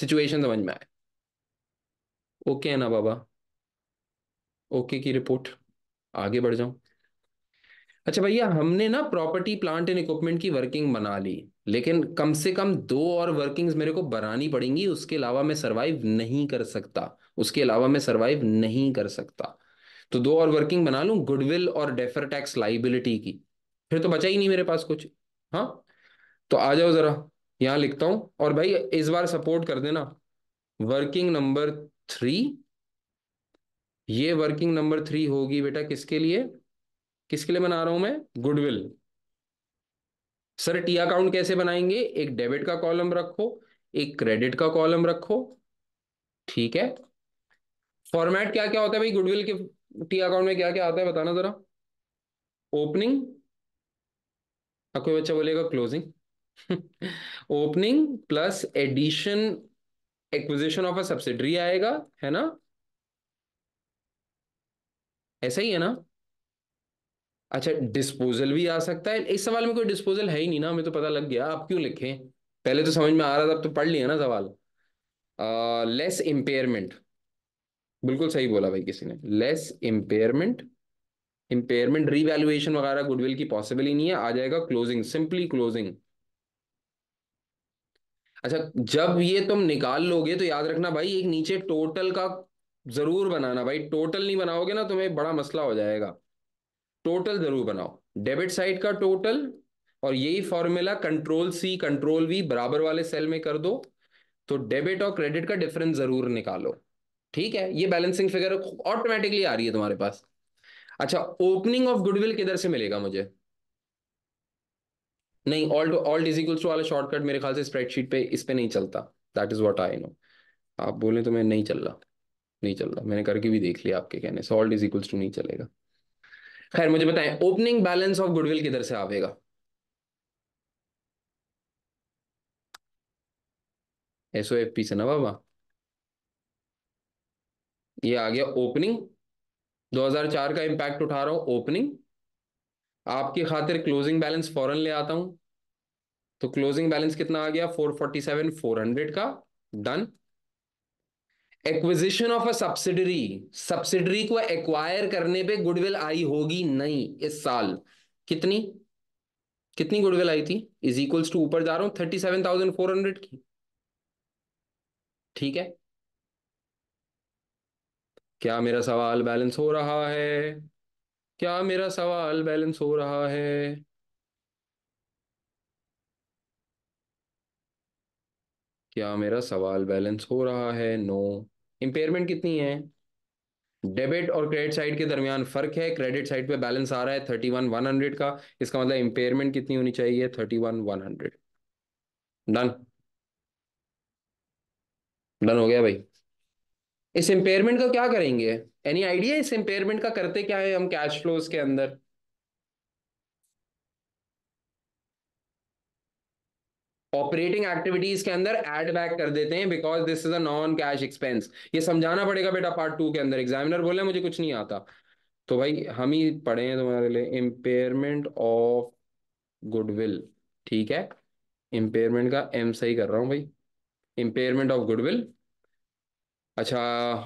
सिचुएशन समझ में आए ओके है ना बाबा ओके की रिपोर्ट आगे बढ़ जाऊं अच्छा भैया हमने ना प्रॉपर्टी प्लांट एंड इक्विपमेंट की वर्किंग बना ली लेकिन कम से कम दो और वर्किंग्स मेरे को बनानी पड़ेंगी उसके अलावा मैं सरवाइव नहीं कर सकता उसके अलावा मैं सरवाइव नहीं कर सकता तो दो और वर्किंग बना लू गुडविल और डेफर टैक्स लाइबिलिटी की फिर तो बचा ही नहीं मेरे पास कुछ हाँ तो आ जाओ जरा यहां लिखता हूं और भाई इस बार सपोर्ट कर देना वर्किंग नंबर थ्री ये वर्किंग नंबर थ्री होगी बेटा किसके लिए किसके लिए बना रहा हूं मैं गुडविल सर टी अकाउंट कैसे बनाएंगे एक डेबिट का कॉलम रखो एक क्रेडिट का कॉलम रखो ठीक है फॉर्मेट क्या क्या होता है भाई गुडविल के टी अकाउंट में क्या क्या आता है बताना जरा ओपनिंग कोई बच्चा बोलेगा closing opening plus addition acquisition of a subsidiary आएगा है ना ऐसा ही है ना अच्छा डिस्पोजल भी आ सकता है इस सवाल में कोई डिस्पोजल है ही नहीं ना हमें तो पता लग गया आप क्यों लिखे पहले तो समझ में आ रहा था अब तो पढ़ लिया ना सवाल लेस uh, इम्पेयरमेंट बिल्कुल सही बोला भाई किसी ने लेस इम्पेयरमेंट इम्पेयरमेंट रिवैल्यूएशन वगैरह गुडविल की पॉसिबल ही नहीं है आ जाएगा क्लोजिंग सिंपली क्लोजिंग अच्छा जब ये तुम निकाल लोगे तो याद रखना भाई एक नीचे टोटल का जरूर बनाना भाई टोटल नहीं बनाओगे ना तुम्हें बड़ा मसला हो जाएगा टोटल जरूर बनाओ डेबिट साइड का टोटल और यही formula control C control V बराबर वाले सेल में कर दो तो डेबिट और क्रेडिट का डिफरेंस जरूर निकालो ठीक है ये बैलेंसिंग फिगर ऑटोमेटिकली आ रही है तुम्हारे पास अच्छा ओपनिंग ऑफ गुडविल किधर से मिलेगा मुझे नहीं ऑल ऑल्ट इज इक्वल्स वाला शॉर्टकट मेरे ख्याल से स्प्रेडशीट पे इस पे नहीं चलता that is what I know आप बोले तो मैं नहीं चल रहा नहीं चल रहा मैंने करके भी देख लिया आपके कहने से ऑल्ट इज इक्वल्स टू नहीं चलेगा खैर मुझे बताएं ओपनिंग बैलेंस ऑफ गुडविल किधर से आवेगा एसओएफपी से ना बाबा ये आ गया ओपनिंग 2004 का इंपैक्ट उठा रहा हूं ओपनिंग आपकी खातिर क्लोजिंग बैलेंस फॉरन ले आता हूं तो क्लोजिंग बैलेंस कितना आ गया 447 400 का done acquisition of a subsidiary subsidiary को एक्वायर करने पे गुडविल आई होगी नहीं इस साल कितनी कितनी गुडविल आई थी इज इक्वल्स टू ऊपर जा रहा हूं thirty seven thousand four hundred की ठीक है क्या मेरा सवाल बैलेंस हो रहा है क्या मेरा सवाल बैलेंस हो रहा है क्या मेरा सवाल बैलेंस हो रहा है नो इम्पेयरमेंट कितनी है डेबिट और क्रेडिट साइड के दरमियान फर्क है क्रेडिट साइड पे बैलेंस आ रहा है थर्टी वन वन हंड्रेड का इसका मतलब इम्पेयरमेंट कितनी होनी चाहिए thirty one one hundred done done हो गया भाई इस इम्पेयरमेंट का क्या करेंगे एनी आइडिया इस इम्पेयरमेंट का करते क्या है हम कैश फ्लोज के अंदर ऑपरेटिंग एक्टिविटीज के अंदर एड बैक कर देते हैं because this is a non cash expense ये समझाना पड़ेगा बेटा पार्ट टू के अंदर एग्जामिनर बोले मुझे कुछ नहीं आता तो भाई हम ही पढ़े हैं तुम्हारे लिए इम्पेयरमेंट ऑफ गुडविल ठीक है इम्पेयरमेंट का एम सही कर रहा हूँ भाई इम्पेयरमेंट ऑफ गुडविल अच्छा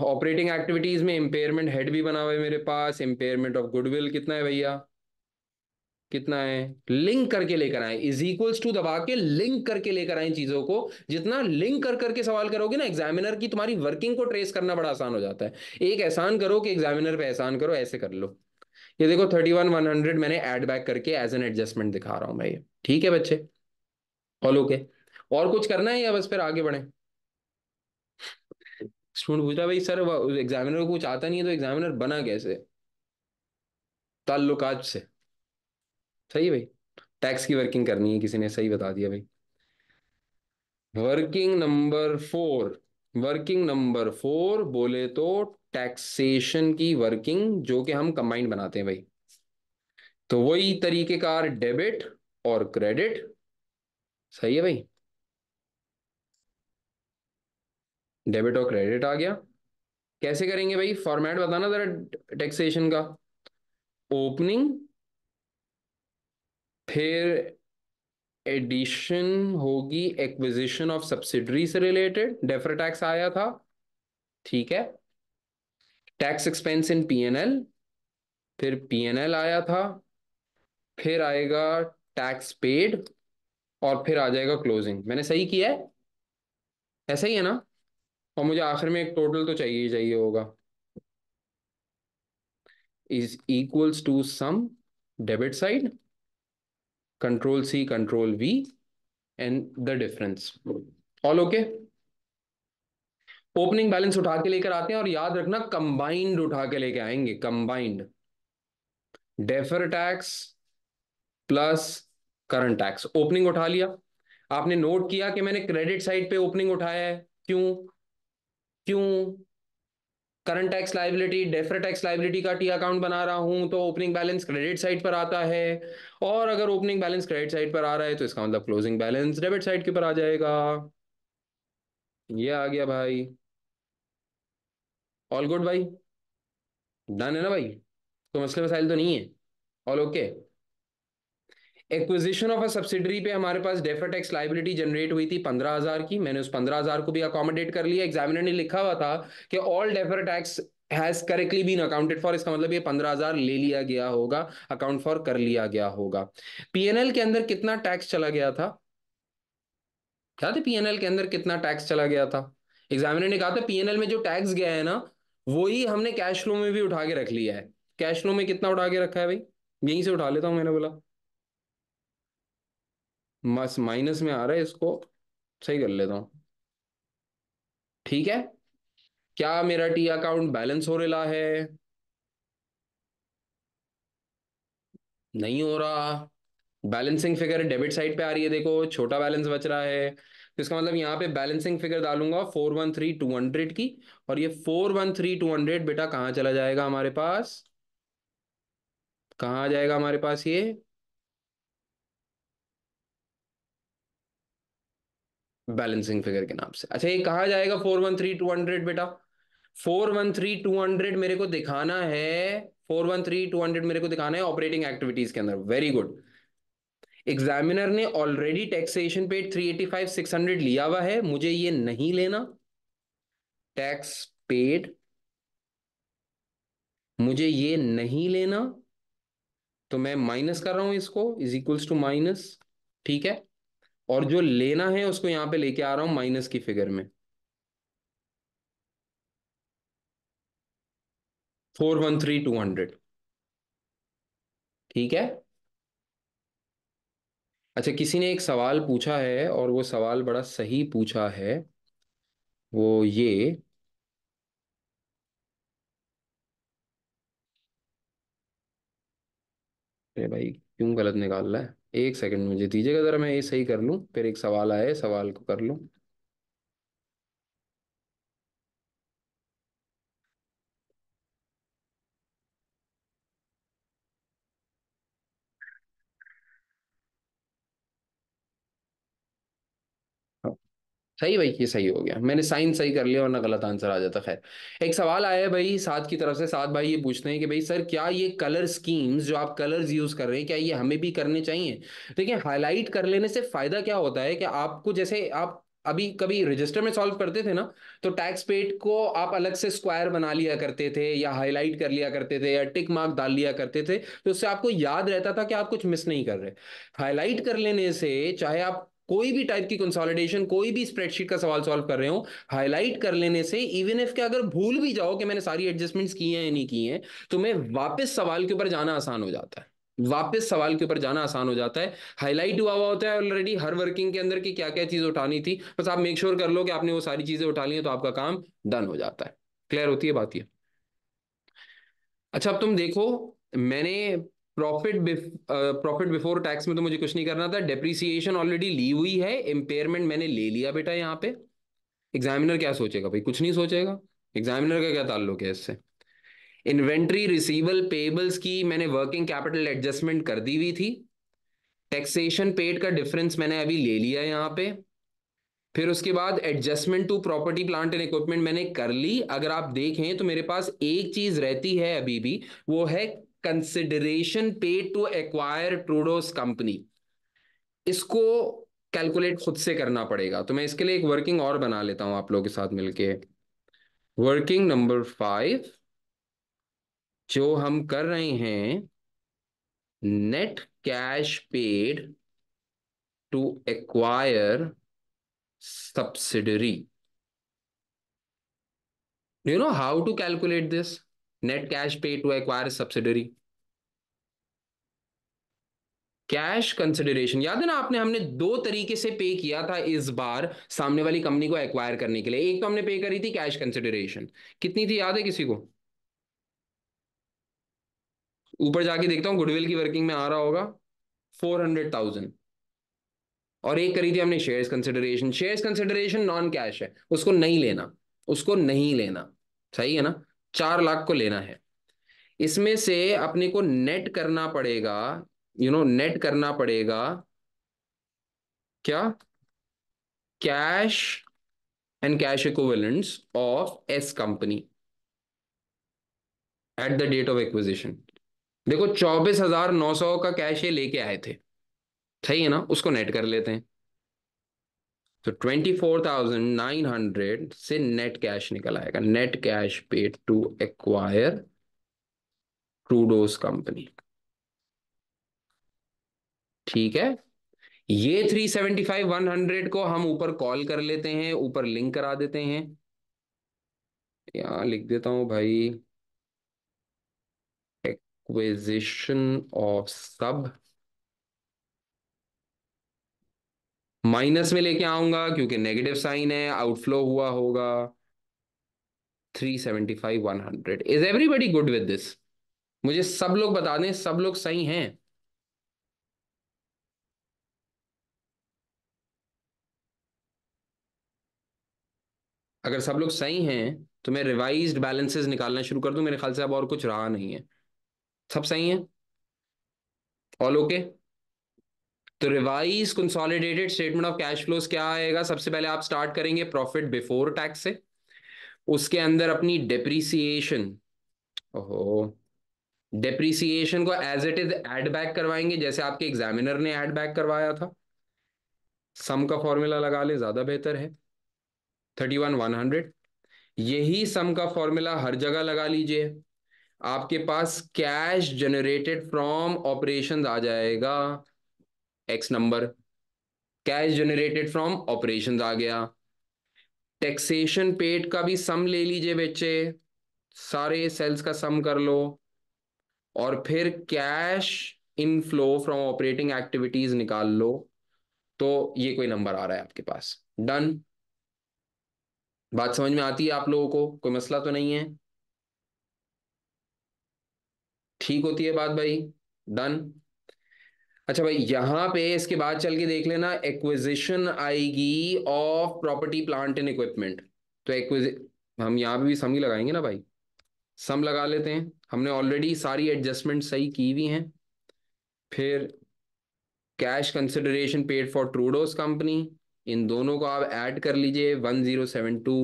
ऑपरेटिंग एक्टिविटीज में इम्पेयरमेंट हेड भी बना हुआ है मेरे पास इम्पेयरमेंट ऑफ गुडविल कितना है भैया कितना है लिंक करके लेकर आए इज इक्वल्स टू दबा के लिंक करके लेकर आए चीजों को जितना लिंक कर करके सवाल करोगे ना एग्जामिनर की तुम्हारी वर्किंग को ट्रेस करना बड़ा आसान हो जाता है एक एहसान करो कि एग्जामिनर पे एहसान करो ऐसे कर लो ये देखो थर्टी वन वन हंड्रेड मैंने एड बैक करके एज एन एडजस्टमेंट दिखा रहा हूं मैं ये ठीक है बच्चे ऑल ओके और कुछ करना है या बस फिर आगे बढ़े स्टूडेंट पूछ रहा भाई सर एग्जामिनर को कुछ आता नहीं है तो एग्जामिनर बना कैसे ताल्लुक से सही भाई टैक्स की वर्किंग करनी है किसी ने सही बता दिया भाई working number four working number four बोले तो टैक्सेशन की वर्किंग जो कि हम कंबाइंड बनाते हैं भाई तो वही तरीके कार डेबिट और क्रेडिट सही है भाई डेबिट और क्रेडिट आ गया कैसे करेंगे भाई फॉर्मेट बताना जरा टैक्सेशन का ओपनिंग फिर एडिशन होगी एक्विजिशन ऑफ सब्सिडरी से रिलेटेड डेफर टैक्स आया था ठीक है टैक्स एक्सपेंस इन पीएनएल फिर पीएनएल आया था फिर आएगा टैक्स पेड और फिर आ जाएगा क्लोजिंग मैंने सही किया है ऐसा ही है ना और मुझे आखिर में एक टोटल तो चाहिए ही चाहिए होगा is equals to sum debit side control C control V and the difference all okay opening balance उठा के लेकर आते हैं और याद रखना कंबाइंड उठा के लेके आएंगे combined defer tax plus current tax opening उठा लिया आपने नोट किया कि मैंने क्रेडिट साइड पे ओपनिंग उठाया है क्यों क्यों current tax liability defer tax liability का टी अकाउंट बना रहा हूं तो ओपनिंग बैलेंस क्रेडिट साइड पर आता है और अगर ओपनिंग बैलेंस क्रेडिट साइड पर आ रहा है तो इसका मतलब क्लोजिंग बैलेंस डेबिट साइड के ऊपर आ जाएगा ये आ गया भाई ऑल गुड भाई डन है ना भाई तो मसले मसाइल तो नहीं है all okay okay? Acquisition of a subsidiary पे हमारे पास डेफर टैक्स लाइबिलिटी जनरेट हुई थी पंद्रह हजार की मैंने उस पंद्रह हजार को भी अकोमोडेट कर लिया एग्जामिनर ने लिखा हुआ था कि all defer tax has correctly been accounted for इसका मतलब ये पंद्रह हजार ले लिया गया होगा अकाउंट फॉर कर लिया गया होगा पीएनएल के अंदर कितना टैक्स चला गया था क्या था पीएनएल के अंदर कितना टैक्स चला गया था एग्जामिनर ने कहा था पीएनएल में जो टैक्स गया है ना वही हमने कैश फ्लो में भी उठा के रख लिया है कैश फ्लो में कितना उठा के रखा है भाई यहीं से उठा लेता हूं मैंने बोला मस माइनस में आ रहा है इसको सही कर लेता हूं ठीक है क्या मेरा टी अकाउंट बैलेंस हो रहा है नहीं हो रहा बैलेंसिंग फिगर डेबिट साइड पे आ रही है देखो छोटा बैलेंस बच रहा है तो इसका मतलब यहाँ पे बैलेंसिंग फिगर डालूंगा four one three two hundred की और ये four one three two hundred बेटा कहाँ चला जाएगा हमारे पास कहाँ आ जाएगा हमारे पास ये बैलेंसिंग फिगर के नाम से अच्छा ये कहा जाएगा four one three two hundred बेटा four one three two hundred मेरे को दिखाना है four one three two hundred मेरे को दिखाना है ऑपरेटिंग एक्टिविटीज के अंदर वेरी गुड एग्जामिनर ने ऑलरेडी टैक्सेशन पे three eighty five six hundred लिया हुआ है मुझे ये नहीं लेना टैक्स पेड मुझे ये नहीं लेना तो मैं माइनस कर रहा हूं इसको इज इक्वल्स टू माइनस ठीक है और जो लेना है उसको यहां पे लेके आ रहा हूं माइनस की फिगर में four one three two hundred ठीक है अच्छा किसी ने एक सवाल पूछा है और वो सवाल बड़ा सही पूछा है वो ये अरे भाई क्यों गलत निकाल रहा है एक सेकंड मुझे दीजिएगा ज़रा मैं ये सही कर लूँ फिर एक सवाल आया है सवाल को कर लूँ सही भाई ये सही हो गया मैंने साइन सही कर लिया वरना गलत आंसर आ जाता खैर एक सवाल आया है भाई साथ की तरफ से साथ भाई ये पूछते हैं कि भाई सर क्या ये कलर स्कीम्स जो आप कलर्स यूज कर रहे हैं क्या ये हमें भी करने चाहिए देखिए हाईलाइट कर लेने से फायदा क्या होता है कि आपको जैसे आप अभी कभी रजिस्टर में सॉल्व करते थे ना तो टैक्स पेड को आप अलग से स्क्वायर बना लिया करते थे या हाईलाइट कर लिया करते थे या टिक मार्क डाल लिया करते थे तो उससे आपको याद रहता था कि आप कुछ मिस नहीं कर रहे हाईलाइट कर लेने से चाहे आप कोई भी टाइप की कंसोलिडेशन कोई भी स्प्रेडशीट का सवाल सॉल्व कर रहे हो हाईलाइट कर लेने से इवन इफ के अगर भूल भी जाओ कि मैंने सारी एडजस्टमेंट्स की हैं या नहीं की हैं तो मैं वापस सवाल के ऊपर जाना आसान हो जाता है वापस सवाल के ऊपर जाना आसान हो जाता है हाईलाइट हुआ हुआ होता है ऑलरेडी हर वर्किंग के अंदर की क्या क्या चीज उठानी थी बस आप मेक श्योर sure कर लो कि आपने वो सारी चीजें उठा ली है तो आपका काम डन हो जाता है क्लियर होती है बात ये अच्छा अब तुम देखो मैंने प्रॉफिट प्रॉफिट बिफोर टैक्स में तो मुझे कुछ नहीं करना था डेप्रिसिएशन ऑलरेडी ली हुई है इम्पेयरमेंट मैंने ले लिया बेटा यहाँ पे एग्जामिनर क्या सोचेगा भाई कुछ नहीं सोचेगा एग्जामिनर का क्या ताल्लुक है इससे इन्वेंट्री रिसीबल पेबल्स की मैंने वर्किंग कैपिटल एडजस्टमेंट कर दी हुई थी टैक्सेशन पेड का डिफरेंस मैंने अभी ले लिया यहाँ पे फिर उसके बाद adjustment to property plant and equipment मैंने कर ली अगर आप देखें तो मेरे पास एक चीज रहती है अभी भी वो है consideration paid to acquire Trudos company इसको कैलकुलेट खुद से करना पड़ेगा तो मैं इसके लिए एक वर्किंग और बना लेता हूं आप लोगों के साथ मिलके वर्किंग नंबर फाइव जो हम कर रहे हैं net cash paid to acquire subsidiary you know how to calculate this net cash pay to acquire subsidiary cash consideration याद है ना आपने हमने दो तरीके से पे किया था इस बार सामने वाली कंपनी को एक्वायर करने के लिए एक तो हमने पे करी थी कैश कंसिडरेशन कितनी थी याद है किसी को ऊपर जाके देखता हूँ गुडविल की वर्किंग में आ रहा होगा फोर हंड्रेड थाउजेंड और एक करी थी हमने shares consideration shares consideration non cash है उसको नहीं लेना उसको नहीं लेना सही है ना चार लाख को लेना है इसमें से अपने को नेट करना पड़ेगा यू नो नेट करना पड़ेगा क्या cash and cash equivalents of S company at the date of acquisition देखो चौबीस हजार नौ सौ का कैश ये लेके आए थे सही है ना उसको नेट कर लेते हैं तो हंड्रेड से नेट कैश निकल आएगा net cash paid to acquire Trudos company ठीक है ये three seventy five one hundred को हम ऊपर कॉल कर लेते हैं ऊपर लिंक करा देते हैं यहां लिख देता हूं भाई एक्विजिशन ऑफ सब माइनस में लेके आऊंगा क्योंकि नेगेटिव साइन है आउटफ्लो हुआ होगा three seventy five one hundred is everybody good with this मुझे सब लोग बता दें सब लोग सही हैं अगर सब लोग सही हैं तो मैं रिवाइज्ड बैलेंसेस निकालना शुरू कर दूं मेरे ख्याल से अब और कुछ रहा नहीं है सब सही है ऑल ओके okay? तो revise consolidated statement of cash flows क्या आएगा सबसे पहले आप स्टार्ट करेंगे प्रॉफिट बिफोर टैक्स से उसके अंदर अपनी डेप्रीसिएशन ओहो डेप्रीसिएशन को as it is add back करवाएंगे जैसे आपके एग्जामिनर ने एड बैक करवाया था सम का फॉर्मूला लगा ले ज्यादा बेहतर है थर्टी वन वन हंड्रेड यही सम का फॉर्मूला हर जगह लगा लीजिए आपके पास कैश जनरेटेड फ्रॉम ऑपरेशंस आ जाएगा X number cash generated from operations आ गया टैक्सेशन पेड का भी सम ले लीजिए बच्चे सारे सेल्स का सम कर लो और फिर cash inflow from operating activities निकाल लो तो ये कोई नंबर आ रहा है आपके पास डन बात समझ में आती है आप लोगों को कोई मसला तो नहीं है ठीक होती है बात भाई डन अच्छा भाई यहाँ पे इसके बाद चल के देख लेना एक्विजिशन आएगी of property plant and equipment तो एक्विज हम यहाँ पे भी सम ही लगाएंगे ना भाई सम लगा लेते हैं हमने ऑलरेडी सारी एडजस्टमेंट सही की हुई हैं फिर cash consideration paid for Trudos company इन दोनों को आप ऐड कर लीजिए one zero seven two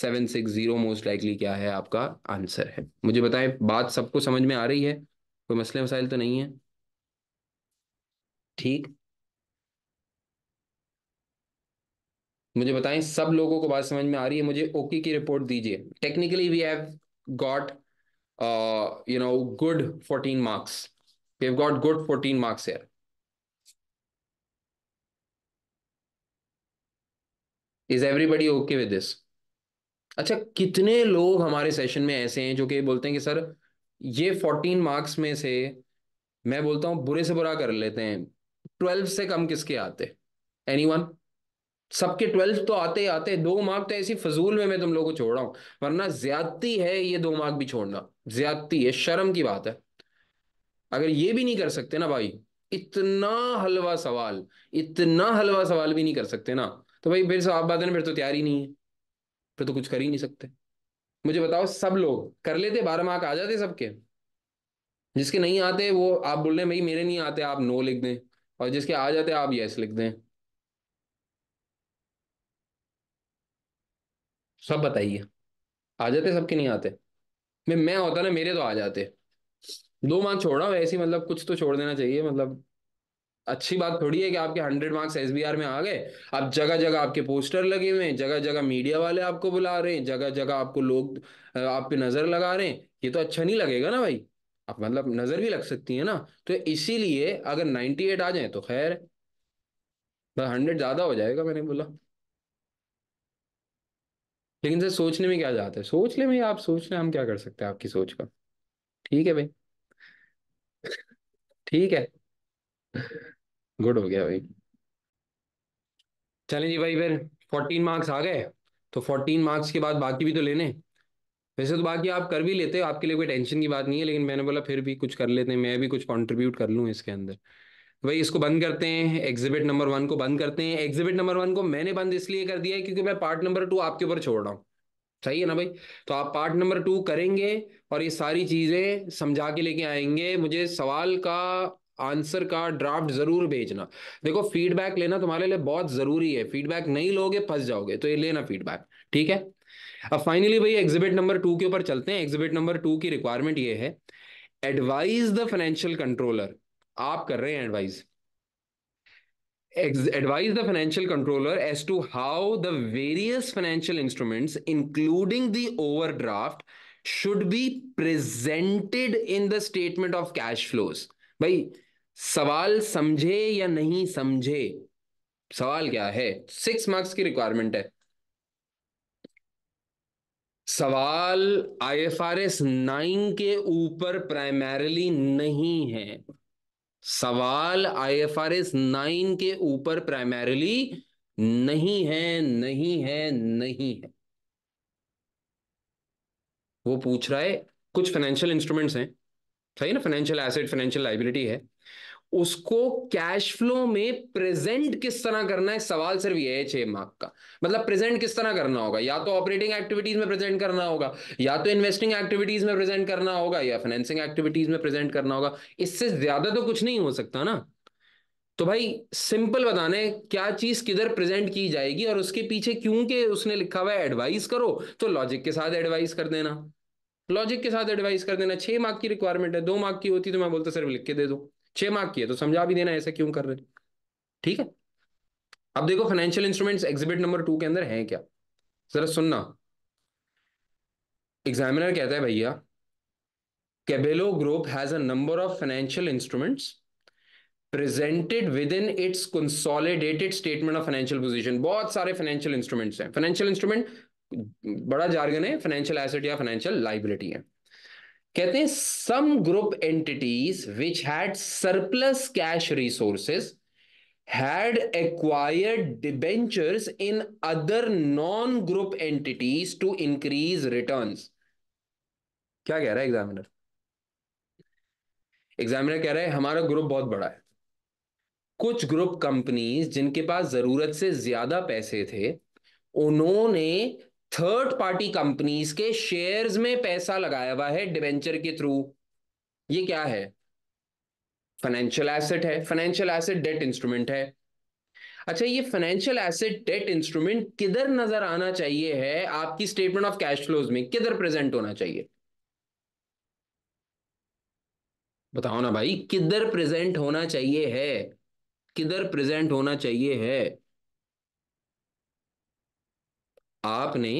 seven six zero most likely क्या है आपका आंसर है मुझे बताएं बात सबको समझ में आ रही है कोई मसले मसाइल तो नहीं है ठीक मुझे बताएं सब लोगों को बात समझ में आ रही है मुझे ओके की रिपोर्ट दीजिए technically we have got you know good 14 marks we have got good 14 marks here is everybody okay with this अच्छा कितने लोग हमारे सेशन में ऐसे हैं जो कि बोलते हैं कि सर ये फोर्टीन मार्क्स में से मैं बोलता हूँ बुरे से बुरा कर लेते हैं ट्वेल्व से कम किसके आते एनी वन सबके ट्वेल्व तो आते ही आते दो मार्क तो ऐसी फजूल में मैं तुम लोगों को छोड़ रहा हूँ वरना ज्यादती है ये दो मार्क भी छोड़ना ज्यादती है शर्म की बात है अगर ये भी नहीं कर सकते ना भाई इतना हलवा सवाल इतना हलवा सवाल भी नहीं कर सकते ना तो भाई फिर आप बात फिर तो तैयारी नहीं है फिर तो कुछ कर ही नहीं सकते मुझे बताओ सब लोग कर लेते बारह मार्क आ जाते सबके जिसके नहीं आते वो आप बोल रहे भाई मेरे नहीं आते आप नो लिख दें और जिसके आ जाते आप यस लिख दें सब बताइए आ जाते सबके नहीं आते मैं मैं होता ना मेरे तो आ जाते दो मार्क्स छोड़ा ऐसी मतलब कुछ तो छोड़ देना चाहिए मतलब अच्छी बात थोड़ी है कि आपके हंड्रेड मार्क्स एस में आ गए अब जगह जगह आपके पोस्टर लगे हुए हैं जगह जगह मीडिया वाले आपको बुला रहे हैं जगह जगह आपको लोग आप पे नजर लगा रहे हैं ये तो अच्छा नहीं लगेगा ना भाई अब मतलब नजर भी लग सकती है ना तो इसीलिए अगर नाइन्टी एट आ जाए तो खैर मतलब हंड्रेड ज्यादा हो जाएगा मैंने बोला लेकिन सर सोचने में क्या जाता है सोच ले भाई आप सोच लें हम क्या कर सकते हैं आपकी सोच का ठीक है भाई ठीक है गुड हो गया भाई चलें जी भाई फिर फोर्टीन मार्क्स आ गए तो फोर्टीन मार्क्स के बाद बाकी भी तो लेने वैसे तो बाकी आप कर भी लेते हो आपके लिए कोई टेंशन की बात नहीं है लेकिन मैंने बोला फिर भी कुछ कर लेते हैं मैं भी कुछ कंट्रीब्यूट कर लूँ इसके अंदर भाई इसको बंद करते हैं एग्जिबिट नंबर वन को बंद करते हैं एग्जिबिट नंबर वन को मैंने बंद इसलिए कर दिया है क्योंकि मैं पार्ट नंबर टू आपके ऊपर छोड़ रहा हूँ सही है ना भाई तो आप पार्ट नंबर टू करेंगे और ये सारी चीजें समझा के लेके आएंगे मुझे सवाल का आंसर का ड्राफ्ट जरूर भेजना देखो फीडबैक लेना तुम्हारे लिए बहुत जरूरी है फीडबैक नहीं लोगे फंस जाओगे तो ये लेना फीडबैक ठीक है अब फाइनली भाई एग्जिबिट नंबर टू के ऊपर चलते हैं एग्जिबिट नंबर टू की रिक्वायरमेंट ये है एडवाइज द फाइनेंशियल कंट्रोलर आप कर रहे हैं advise advise the financial controller as to how the various financial instrument including the overdraft should be presented in the statement of cash flows भाई सवाल समझे या नहीं समझे सवाल क्या है सिक्स मार्क्स की रिक्वायरमेंट है सवाल आईएफआरएस नाइन के ऊपर प्राइमरली नहीं है सवाल आईएफआरएस नाइन के ऊपर प्राइमरली नहीं है नहीं है नहीं है वो पूछ रहा है कुछ फाइनेंशियल इंस्ट्रूमेंट्स हैं सही ना फाइनेंशियल एसेट फाइनेंशियल लाइबिलिटी है उसको कैश फ्लो में प्रेजेंट किस तरह करना है सवाल सिर्फ ये है छह मार्क का मतलब प्रेजेंट किस तरह करना होगा या तो ऑपरेटिंग एक्टिविटीज में प्रेजेंट करना होगा या तो इन्वेस्टिंग एक्टिविटीज में प्रेजेंट करना होगा या फाइनेंसिंग एक्टिविटीज में प्रेजेंट करना होगा इससे ज्यादा तो कुछ नहीं हो सकता ना तो भाई सिंपल बताने क्या चीज किधर प्रेजेंट की जाएगी और उसके पीछे क्योंकि उसने लिखा हुआ है एडवाइस करो तो लॉजिक के साथ एडवाइस कर देना लॉजिक के साथ एडवाइस कर देना छह मार्क की रिक्वायरमेंट है दो मार्क की होती तो मैं बोलता सिर्फ लिख के दे दो छह मार्क किए तो समझा भी देना ऐसा क्यों कर रहे ठीक है अब देखो financial instrument exhibit number two के अंदर है क्या जरा सुनना एग्जामिनर कहता है भैया Cabello group has a number of financial instrument presented within its consolidated statement of financial position बहुत सारे फाइनेंशियल इंस्ट्रूमेंट्स हैं फाइनेंशियल इंस्ट्रूमेंट बड़ा जार्गन है फाइनेंशियल एसेट या फाइनेंशियल लाइबिलिटी है कहते हैं some group entities which had surplus cash resources had acquired debentures in other non group entities to increase returns क्या कह रहा है एग्जामिनर एग्जामिनर कह रहा है हमारा ग्रुप बहुत बड़ा है कुछ ग्रुप कंपनीज जिनके पास जरूरत से ज्यादा पैसे थे उन्होंने थर्ड पार्टी कंपनीज के शेयर्स में पैसा लगाया हुआ है डिवेंचर के थ्रू ये क्या है फाइनेंशियल एसेट है फाइनेंशियल एसेट डेट इंस्ट्रूमेंट है अच्छा ये फाइनेंशियल एसेट डेट इंस्ट्रूमेंट किधर नजर आना चाहिए है आपकी स्टेटमेंट ऑफ कैश फ्लोज में किधर प्रेजेंट होना चाहिए बताओ ना भाई किधर प्रेजेंट होना चाहिए है किधर प्रेजेंट होना चाहिए है आपने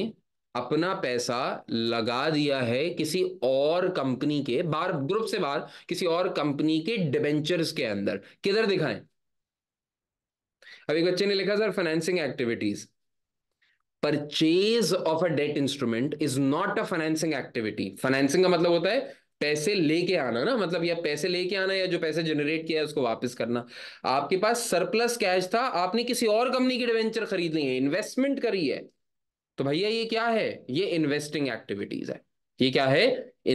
अपना पैसा लगा दिया है किसी और कंपनी के बाहर ग्रुप से बाहर किसी और कंपनी के डिबेंचर्स के अंदर किधर दिखाएं अभी बच्चे ने लिखा sir financing activities purchase of a debt instrument is not a financing activity financing का मतलब होता है पैसे लेके आना ना मतलब या पैसे लेके आना या जो पैसे जनरेट किया है उसको वापस करना आपके पास सरप्लस कैश था आपने किसी और कंपनी की डिवेंचर खरीद ली है इन्वेस्टमेंट करी है तो भैया ये क्या है ये इन्वेस्टिंग एक्टिविटीज है ये क्या है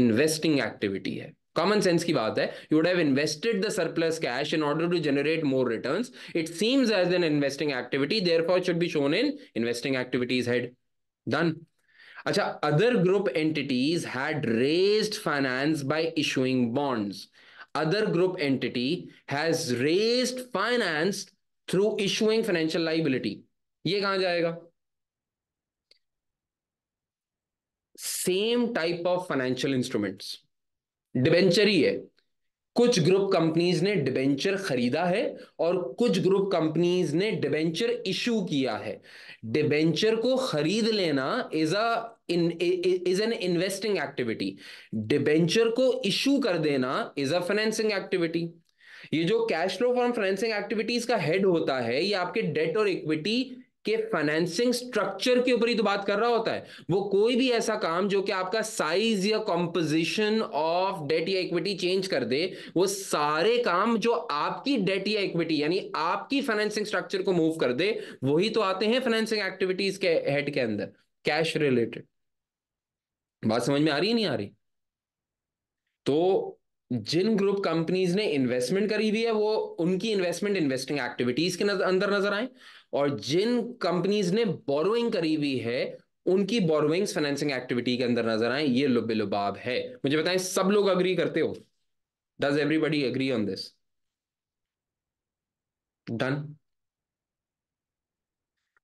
इन्वेस्टिंग एक्टिविटी है कॉमन सेंस की बात है you would have invested the surplus cash in order to generate more returns it seems as an investing activity therefore should be shown in investing activities head done अच्छा other group entities had raised finance by issuing bonds other group entity has raised finance through issuing financial liability ये कहां जाएगा same type of financial instruments debenture ही है कुछ ग्रुप कंपनीज ने डिबेंचर खरीदा है और कुछ ग्रुप कंपनीज ने डिबेंचर इशू किया है डिबेंचर को खरीद लेना is a is an investing activity debenture को इशू कर देना इज अ फाइनेंसिंग एक्टिविटी ये जो cash flow from financing activities का हेड होता है ये आपके डेट और इक्विटी के फाइनेंसिंग स्ट्रक्चर के ऊपर ही तो बात कर रहा होता है वो कोई भी ऐसा काम जो कि आपका साइज या कॉम्पोजिशन ऑफ डेट या इक्विटी चेंज कर दे वो सारे काम जो आपकी डेट या इक्विटी यानी आपकी फाइनेंसिंग स्ट्रक्चर को मूव कर दे वही तो आते हैं फाइनेंसिंग एक्टिविटीज के हेड के अंदर कैश रिलेटेड बात समझ में आ रही नहीं आ रही तो जिन ग्रुप कंपनीज ने इन्वेस्टमेंट करी हुई है वो उनकी इन्वेस्टमेंट इन्वेस्टिंग एक्टिविटीज के अंदर नजर आए और जिन कंपनीज ने बोरोइंग करी हुई है उनकी बोरोइंग्स फाइनेंसिंग एक्टिविटी के अंदर नजर आए ये लुबे लुबाब है मुझे बताएं सब लोग अग्री करते हो does everybody agree on this done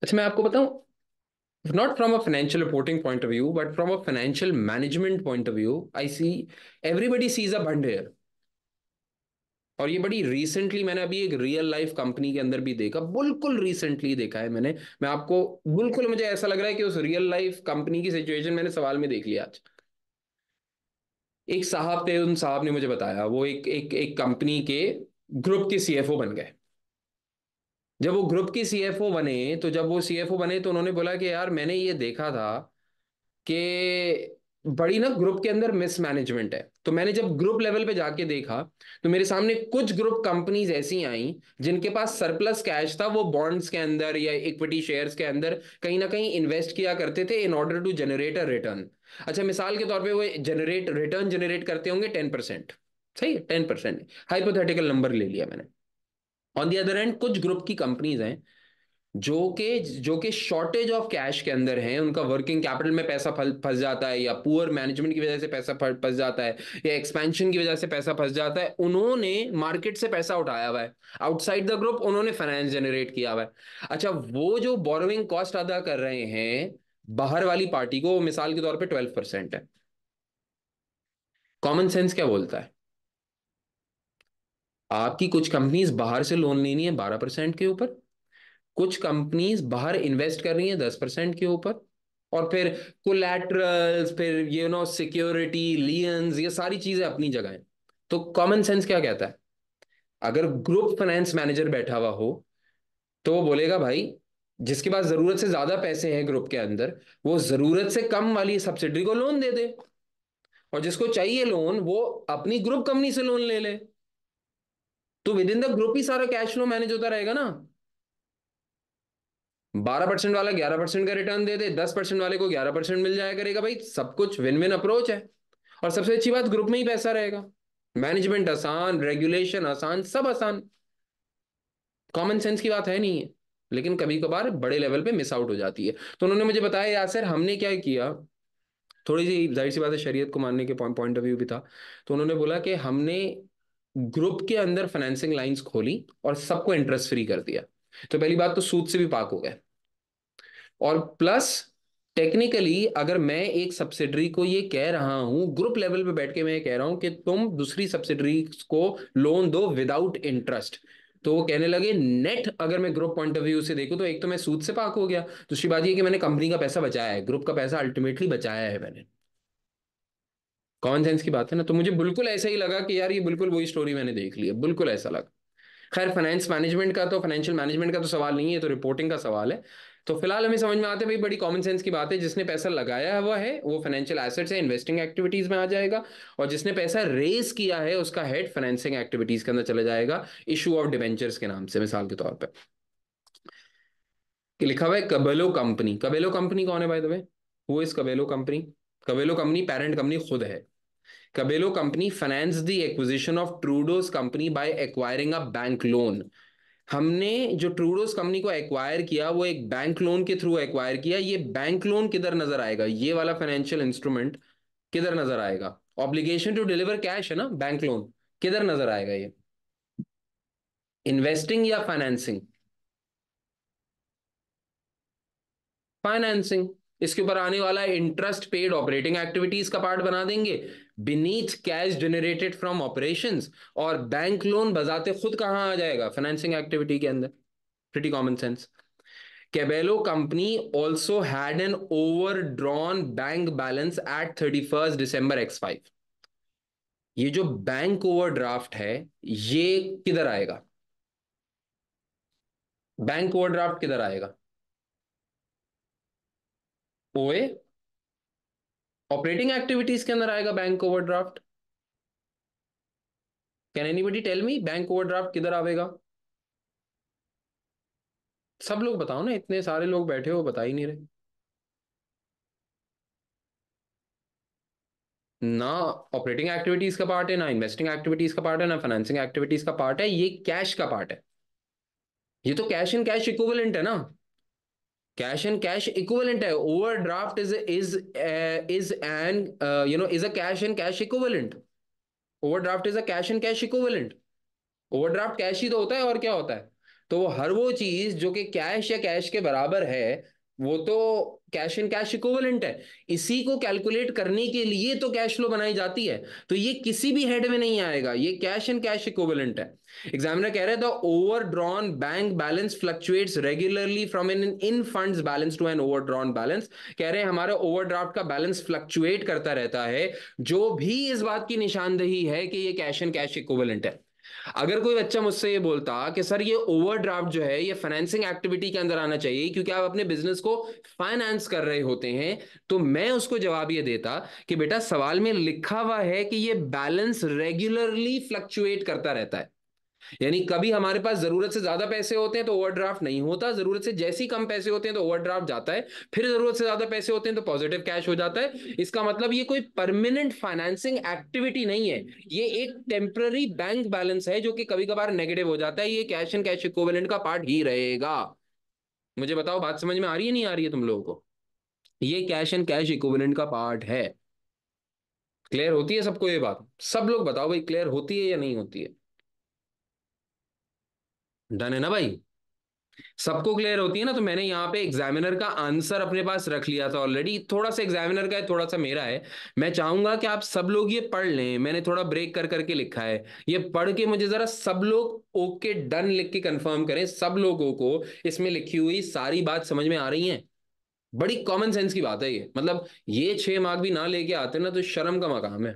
अच्छा मैं आपको बताऊं not from a financial reporting point of view but from a financial management point of view I see everybody sees a और ये बड़ी रिसेंटली मैंने अभी एक रियल लाइफ कंपनी के अंदर भी देखा बिल्कुल रिसेंटली देखा है मैंने मैं आपको बिल्कुल मुझे ऐसा लग रहा है कि उस रियल लाइफ कंपनी की सिचुएशन मैंने सवाल में देख लिया आज एक साहब थे उन साहब ने मुझे बताया वो एक एक एक कंपनी के ग्रुप के सीएफओ बन गए जब वो ग्रुप के सीएफओ बने तो जब वो सीएफओ बने तो उन्होंने बोला कि यार मैंने ये देखा था कि बड़ी ना ग्रुप के अंदर मिसमैनेजमेंट है तो मैंने जब ग्रुप लेवल पे जाके देखा तो मेरे सामने कुछ ग्रुप कंपनीज ऐसी आई जिनके पास सरप्लस कैश था वो बॉन्ड्स के अंदर या इक्विटी शेयर्स के अंदर कहीं ना कहीं इन्वेस्ट किया करते थे in order to generate a return अच्छा मिसाल के तौर पर वो जनरेट रिटर्न जनरेट करते होंगे टेन परसेंट सही है टेन परसेंट हाइपोथेटिकल नंबर ले लिया मैंने ऑन दी अदर एंड कुछ ग्रुप की कंपनीज हैं जो के जो के शॉर्टेज ऑफ कैश के अंदर है उनका वर्किंग कैपिटल में पैसा फंस जाता है या पुअर मैनेजमेंट की वजह से पैसा फंस जाता है या एक्सपेंशन की वजह से पैसा फंस जाता है उन्होंने मार्केट से पैसा उठाया हुआ है आउटसाइड द ग्रुप उन्होंने फाइनेंस जनरेट किया हुआ है अच्छा वो जो बोरोइंग कॉस्ट अदा कर रहे हैं बाहर वाली पार्टी को मिसाल के तौर पर ट्वेल्व परसेंट है कॉमन सेंस क्या बोलता है आपकी कुछ कंपनीज बाहर से लोन लेनी है बारह परसेंट के ऊपर कुछ कंपनीज बाहर इन्वेस्ट कर रही हैं दस परसेंट के ऊपर और फिर कोलैटरल्स फिर यू नो सिक्योरिटी लियंस ये सारी चीजें अपनी जगह हैं तो कॉमन सेंस क्या कहता है अगर ग्रुप फाइनेंस मैनेजर बैठा हुआ हो तो वो बोलेगा भाई जिसके पास जरूरत से ज्यादा पैसे हैं ग्रुप के अंदर वो जरूरत से कम वाली सब्सिडी को लोन दे दे और जिसको चाहिए लोन वो अपनी ग्रुप कंपनी से लोन ले ले तो विद इन द ग्रुप ही सारा कैश फ्लो मैनेज होता रहेगा ना बारह परसेंट वाला ग्यारह परसेंट का रिटर्न दे दे दस परसेंट वाले को ग्यारह परसेंट मिल जाया करेगा भाई सब कुछ विन विन अप्रोच है और सबसे अच्छी बात ग्रुप में ही पैसा रहेगा मैनेजमेंट आसान रेगुलेशन आसान सब आसान कॉमन सेंस की बात है नहीं है लेकिन कभी कभार बड़े लेवल पे मिस आउट हो जाती है तो उन्होंने मुझे बताया यार सर हमने क्या किया थोड़ी सी जाहिर सी बात है शरीयत को मानने के पॉइंट ऑफ व्यू भी था तो उन्होंने बोला कि हमने ग्रुप के अंदर फाइनेंसिंग लाइंस खोली और सबको इंटरेस्ट फ्री कर दिया तो पहली बात तो सूद से भी पाक हो गए और प्लस टेक्निकली अगर मैं एक सब्सिडरी को ये कह रहा हूं ग्रुप लेवल पे बैठ के मैं कह रहा हूं कि तुम दूसरी सब्सिडरी को लोन दो विदाउट इंटरेस्ट तो वो कहने लगे नेट अगर मैं ग्रुप पॉइंट ऑफ व्यू से देखूं तो एक तो मैं सूद से पाक हो गया दूसरी बात ये कि मैंने कंपनी का पैसा बचाया है ग्रुप का पैसा अल्टीमेटली बचाया है मैंने कॉमन सेंस की बात है ना तो मुझे बिल्कुल ऐसा ही लगा कि यार ये बिल्कुल वही स्टोरी मैंने देख ली है बिल्कुल ऐसा लगा खैर फाइनेंस मैनेजमेंट का तो फाइनेंशियल मैनेजमेंट का तो सवाल नहीं है तो रिपोर्टिंग का सवाल है तो फिलहाल हमें समझ में आते भाई बड़ी कॉमन सेंस की बात है जिसने पैसा लगाया हुआ है वो फाइनेंशियल एसेट्स है इन्वेस्टिंग एक्टिविटीज में आ जाएगा और जिसने पैसा रेस किया है उसका हेड फाइनेंसिंग एक्टिविटीज के अंदर चला जाएगा इशू ऑफ डिवेंचर्स के नाम से मिसाल के तौर पर लिखा हुआ है कबेलो कंपनी कबेलो कंपनी कौन है भाई तुम्हें वो इस Cabello company Cabello company parent company खुद है Cabello company finance the acquisition of ट्रूडोज company by acquiring a bank loan हमने जो ट्रूडोस कंपनी को एक्वायर किया वो एक बैंक लोन के थ्रू एक्वायर किया ये बैंक लोन किधर नजर आएगा ये वाला फाइनेंशियल इंस्ट्रूमेंट किधर नजर आएगा ऑब्लिगेशन टू डिलीवर कैश है ना बैंक लोन किधर नजर आएगा ये इन्वेस्टिंग या फाइनेंसिंग फाइनेंसिंग इसके ऊपर आने वाला इंटरेस्ट पेड ऑपरेटिंग एक्टिविटीज का पार्ट बना देंगे beneath cash generated from operation और बैंक लोन बजाते खुद कहां आ जाएगा फाइनेंसिंग एक्टिविटी के अंदर pretty common sense Cabello company also had an overdrawn bank balance at thirty first December X five ये जो बैंक ओवर ड्राफ्ट है ये किधर आएगा बैंक ओवर ड्राफ्ट किधर आएगा ओए ऑपरेटिंग एक्टिविटीज के अंदर आएगा bank overdraft can anybody tell me bank overdraft किधर आवेगा सब लोग बताओ ना इतने सारे लोग बैठे हो बता ही नहीं रहे ना ऑपरेटिंग एक्टिविटीज का पार्ट है ना इन्वेस्टिंग एक्टिविटीज का पार्ट है ना फाइनेंसिंग एक्टिविटीज का पार्ट है ये कैश का पार्ट है ये तो कैश इन कैश इक्विवेलेंट है ना कैश एंड कैश इक्वलेंट है overdraft is is is and you know is a cash and cash equivalent overdraft is a cash and cash equivalent overdraft cash ही तो होता है और क्या होता है तो हर वो चीज जो कि कैश या कैश के बराबर है वो तो कैश एंड कैश इक्विवेलेंट है इसी को कैलकुलेट करने के लिए तो कैश फ्लो बनाई जाती है तो ये किसी भी हेड में नहीं आएगा ये कैश एंड कैश इक्विवेलेंट है एग्जामिनर कह रहे हैं the overdrawn bank balance fluctuates regularly from an in funds balance to an overdrawn balance कह रहे हैं हमारे ओवरड्राफ्ट का बैलेंस फ्लक्चुएट करता रहता है जो भी इस बात की निशानदेही है कि ये कैश एंड कैश इक्विवेलेंट है अगर कोई बच्चा मुझसे ये बोलता कि सर ये ओवरड्राफ्ट जो है ये फाइनेंसिंग एक्टिविटी के अंदर आना चाहिए क्योंकि आप अपने बिजनेस को फाइनेंस कर रहे होते हैं तो मैं उसको जवाब ये देता कि बेटा सवाल में लिखा हुआ है कि ये बैलेंस रेगुलरली फ्लक्चुएट करता रहता है यानी कभी हमारे पास जरूरत से ज्यादा पैसे होते हैं तो ओवरड्राफ्ट नहीं होता जरूरत से जैसे ही कम पैसे होते हैं तो ओवरड्राफ्ट जाता है फिर जरूरत से ज्यादा पैसे होते हैं तो पॉजिटिव कैश हो जाता है इसका मतलब ये कोई परमानेंट फाइनेंसिंग एक्टिविटी नहीं है ये एक टेम्पररी बैंक बैलेंस है जो कि कभी कभार नेगेटिव हो जाता है ये कैश एंड कैश इक्विवेलेंट का पार्ट ही रहेगा मुझे बताओ बात समझ में आ रही है नहीं आ रही है तुम लोगों को ये कैश एंड कैश इक्विवेलेंट का पार्ट है क्लियर होती है सबको ये बात सब लोग बताओ भाई क्लियर होती है या नहीं होती है डन है ना भाई सबको क्लियर होती है ना तो मैंने यहाँ पे एग्जामिनर का आंसर अपने पास रख लिया था ऑलरेडी थोड़ा सा एग्जामिनर का है थोड़ा सा मेरा है मैं चाहूंगा कि आप सब लोग ये पढ़ लें मैंने थोड़ा ब्रेक कर करके लिखा है ये पढ़ के मुझे जरा सब लोग ओके डन लिख के कंफर्म करें सब लोगों को इसमें लिखी हुई सारी बात समझ में आ रही है बड़ी कॉमन सेंस की बात है ये मतलब ये छह मार्क भी ना लेके आते ना तो शर्म का मकाम है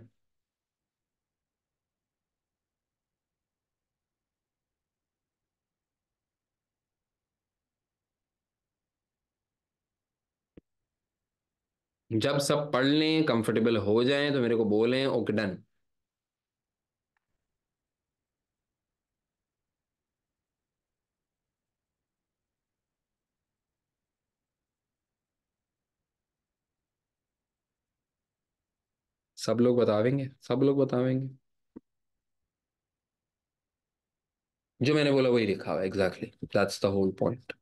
जब सब पढ़ लें कंफर्टेबल हो जाएं तो मेरे को बोलें ओके डन सब लोग बतावेंगे सब लोग बतावेंगे जो मैंने बोला वही लिखा हुआ exactly that's the whole point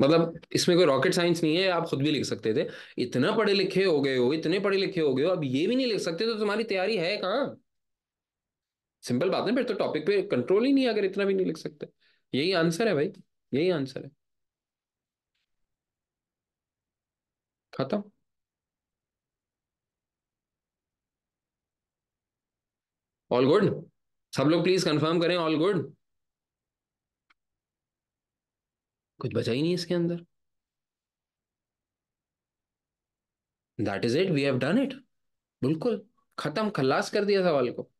मतलब इसमें कोई रॉकेट साइंस नहीं है आप खुद भी लिख सकते थे इतना पढ़े लिखे हो गए हो इतने पढ़े लिखे हो गए हो अब ये भी नहीं लिख सकते तो तुम्हारी तैयारी है कहाँ सिंपल बात है फिर तो टॉपिक पे कंट्रोल ही नहीं अगर इतना भी नहीं लिख सकते यही आंसर है भाई यही आंसर है खत्म ऑल गुड सब लोग प्लीज कंफर्म करें ऑल गुड कुछ बचा ही नहीं इसके अंदर that is it we have done it बिल्कुल खत्म खल्लास कर दिया सवाल को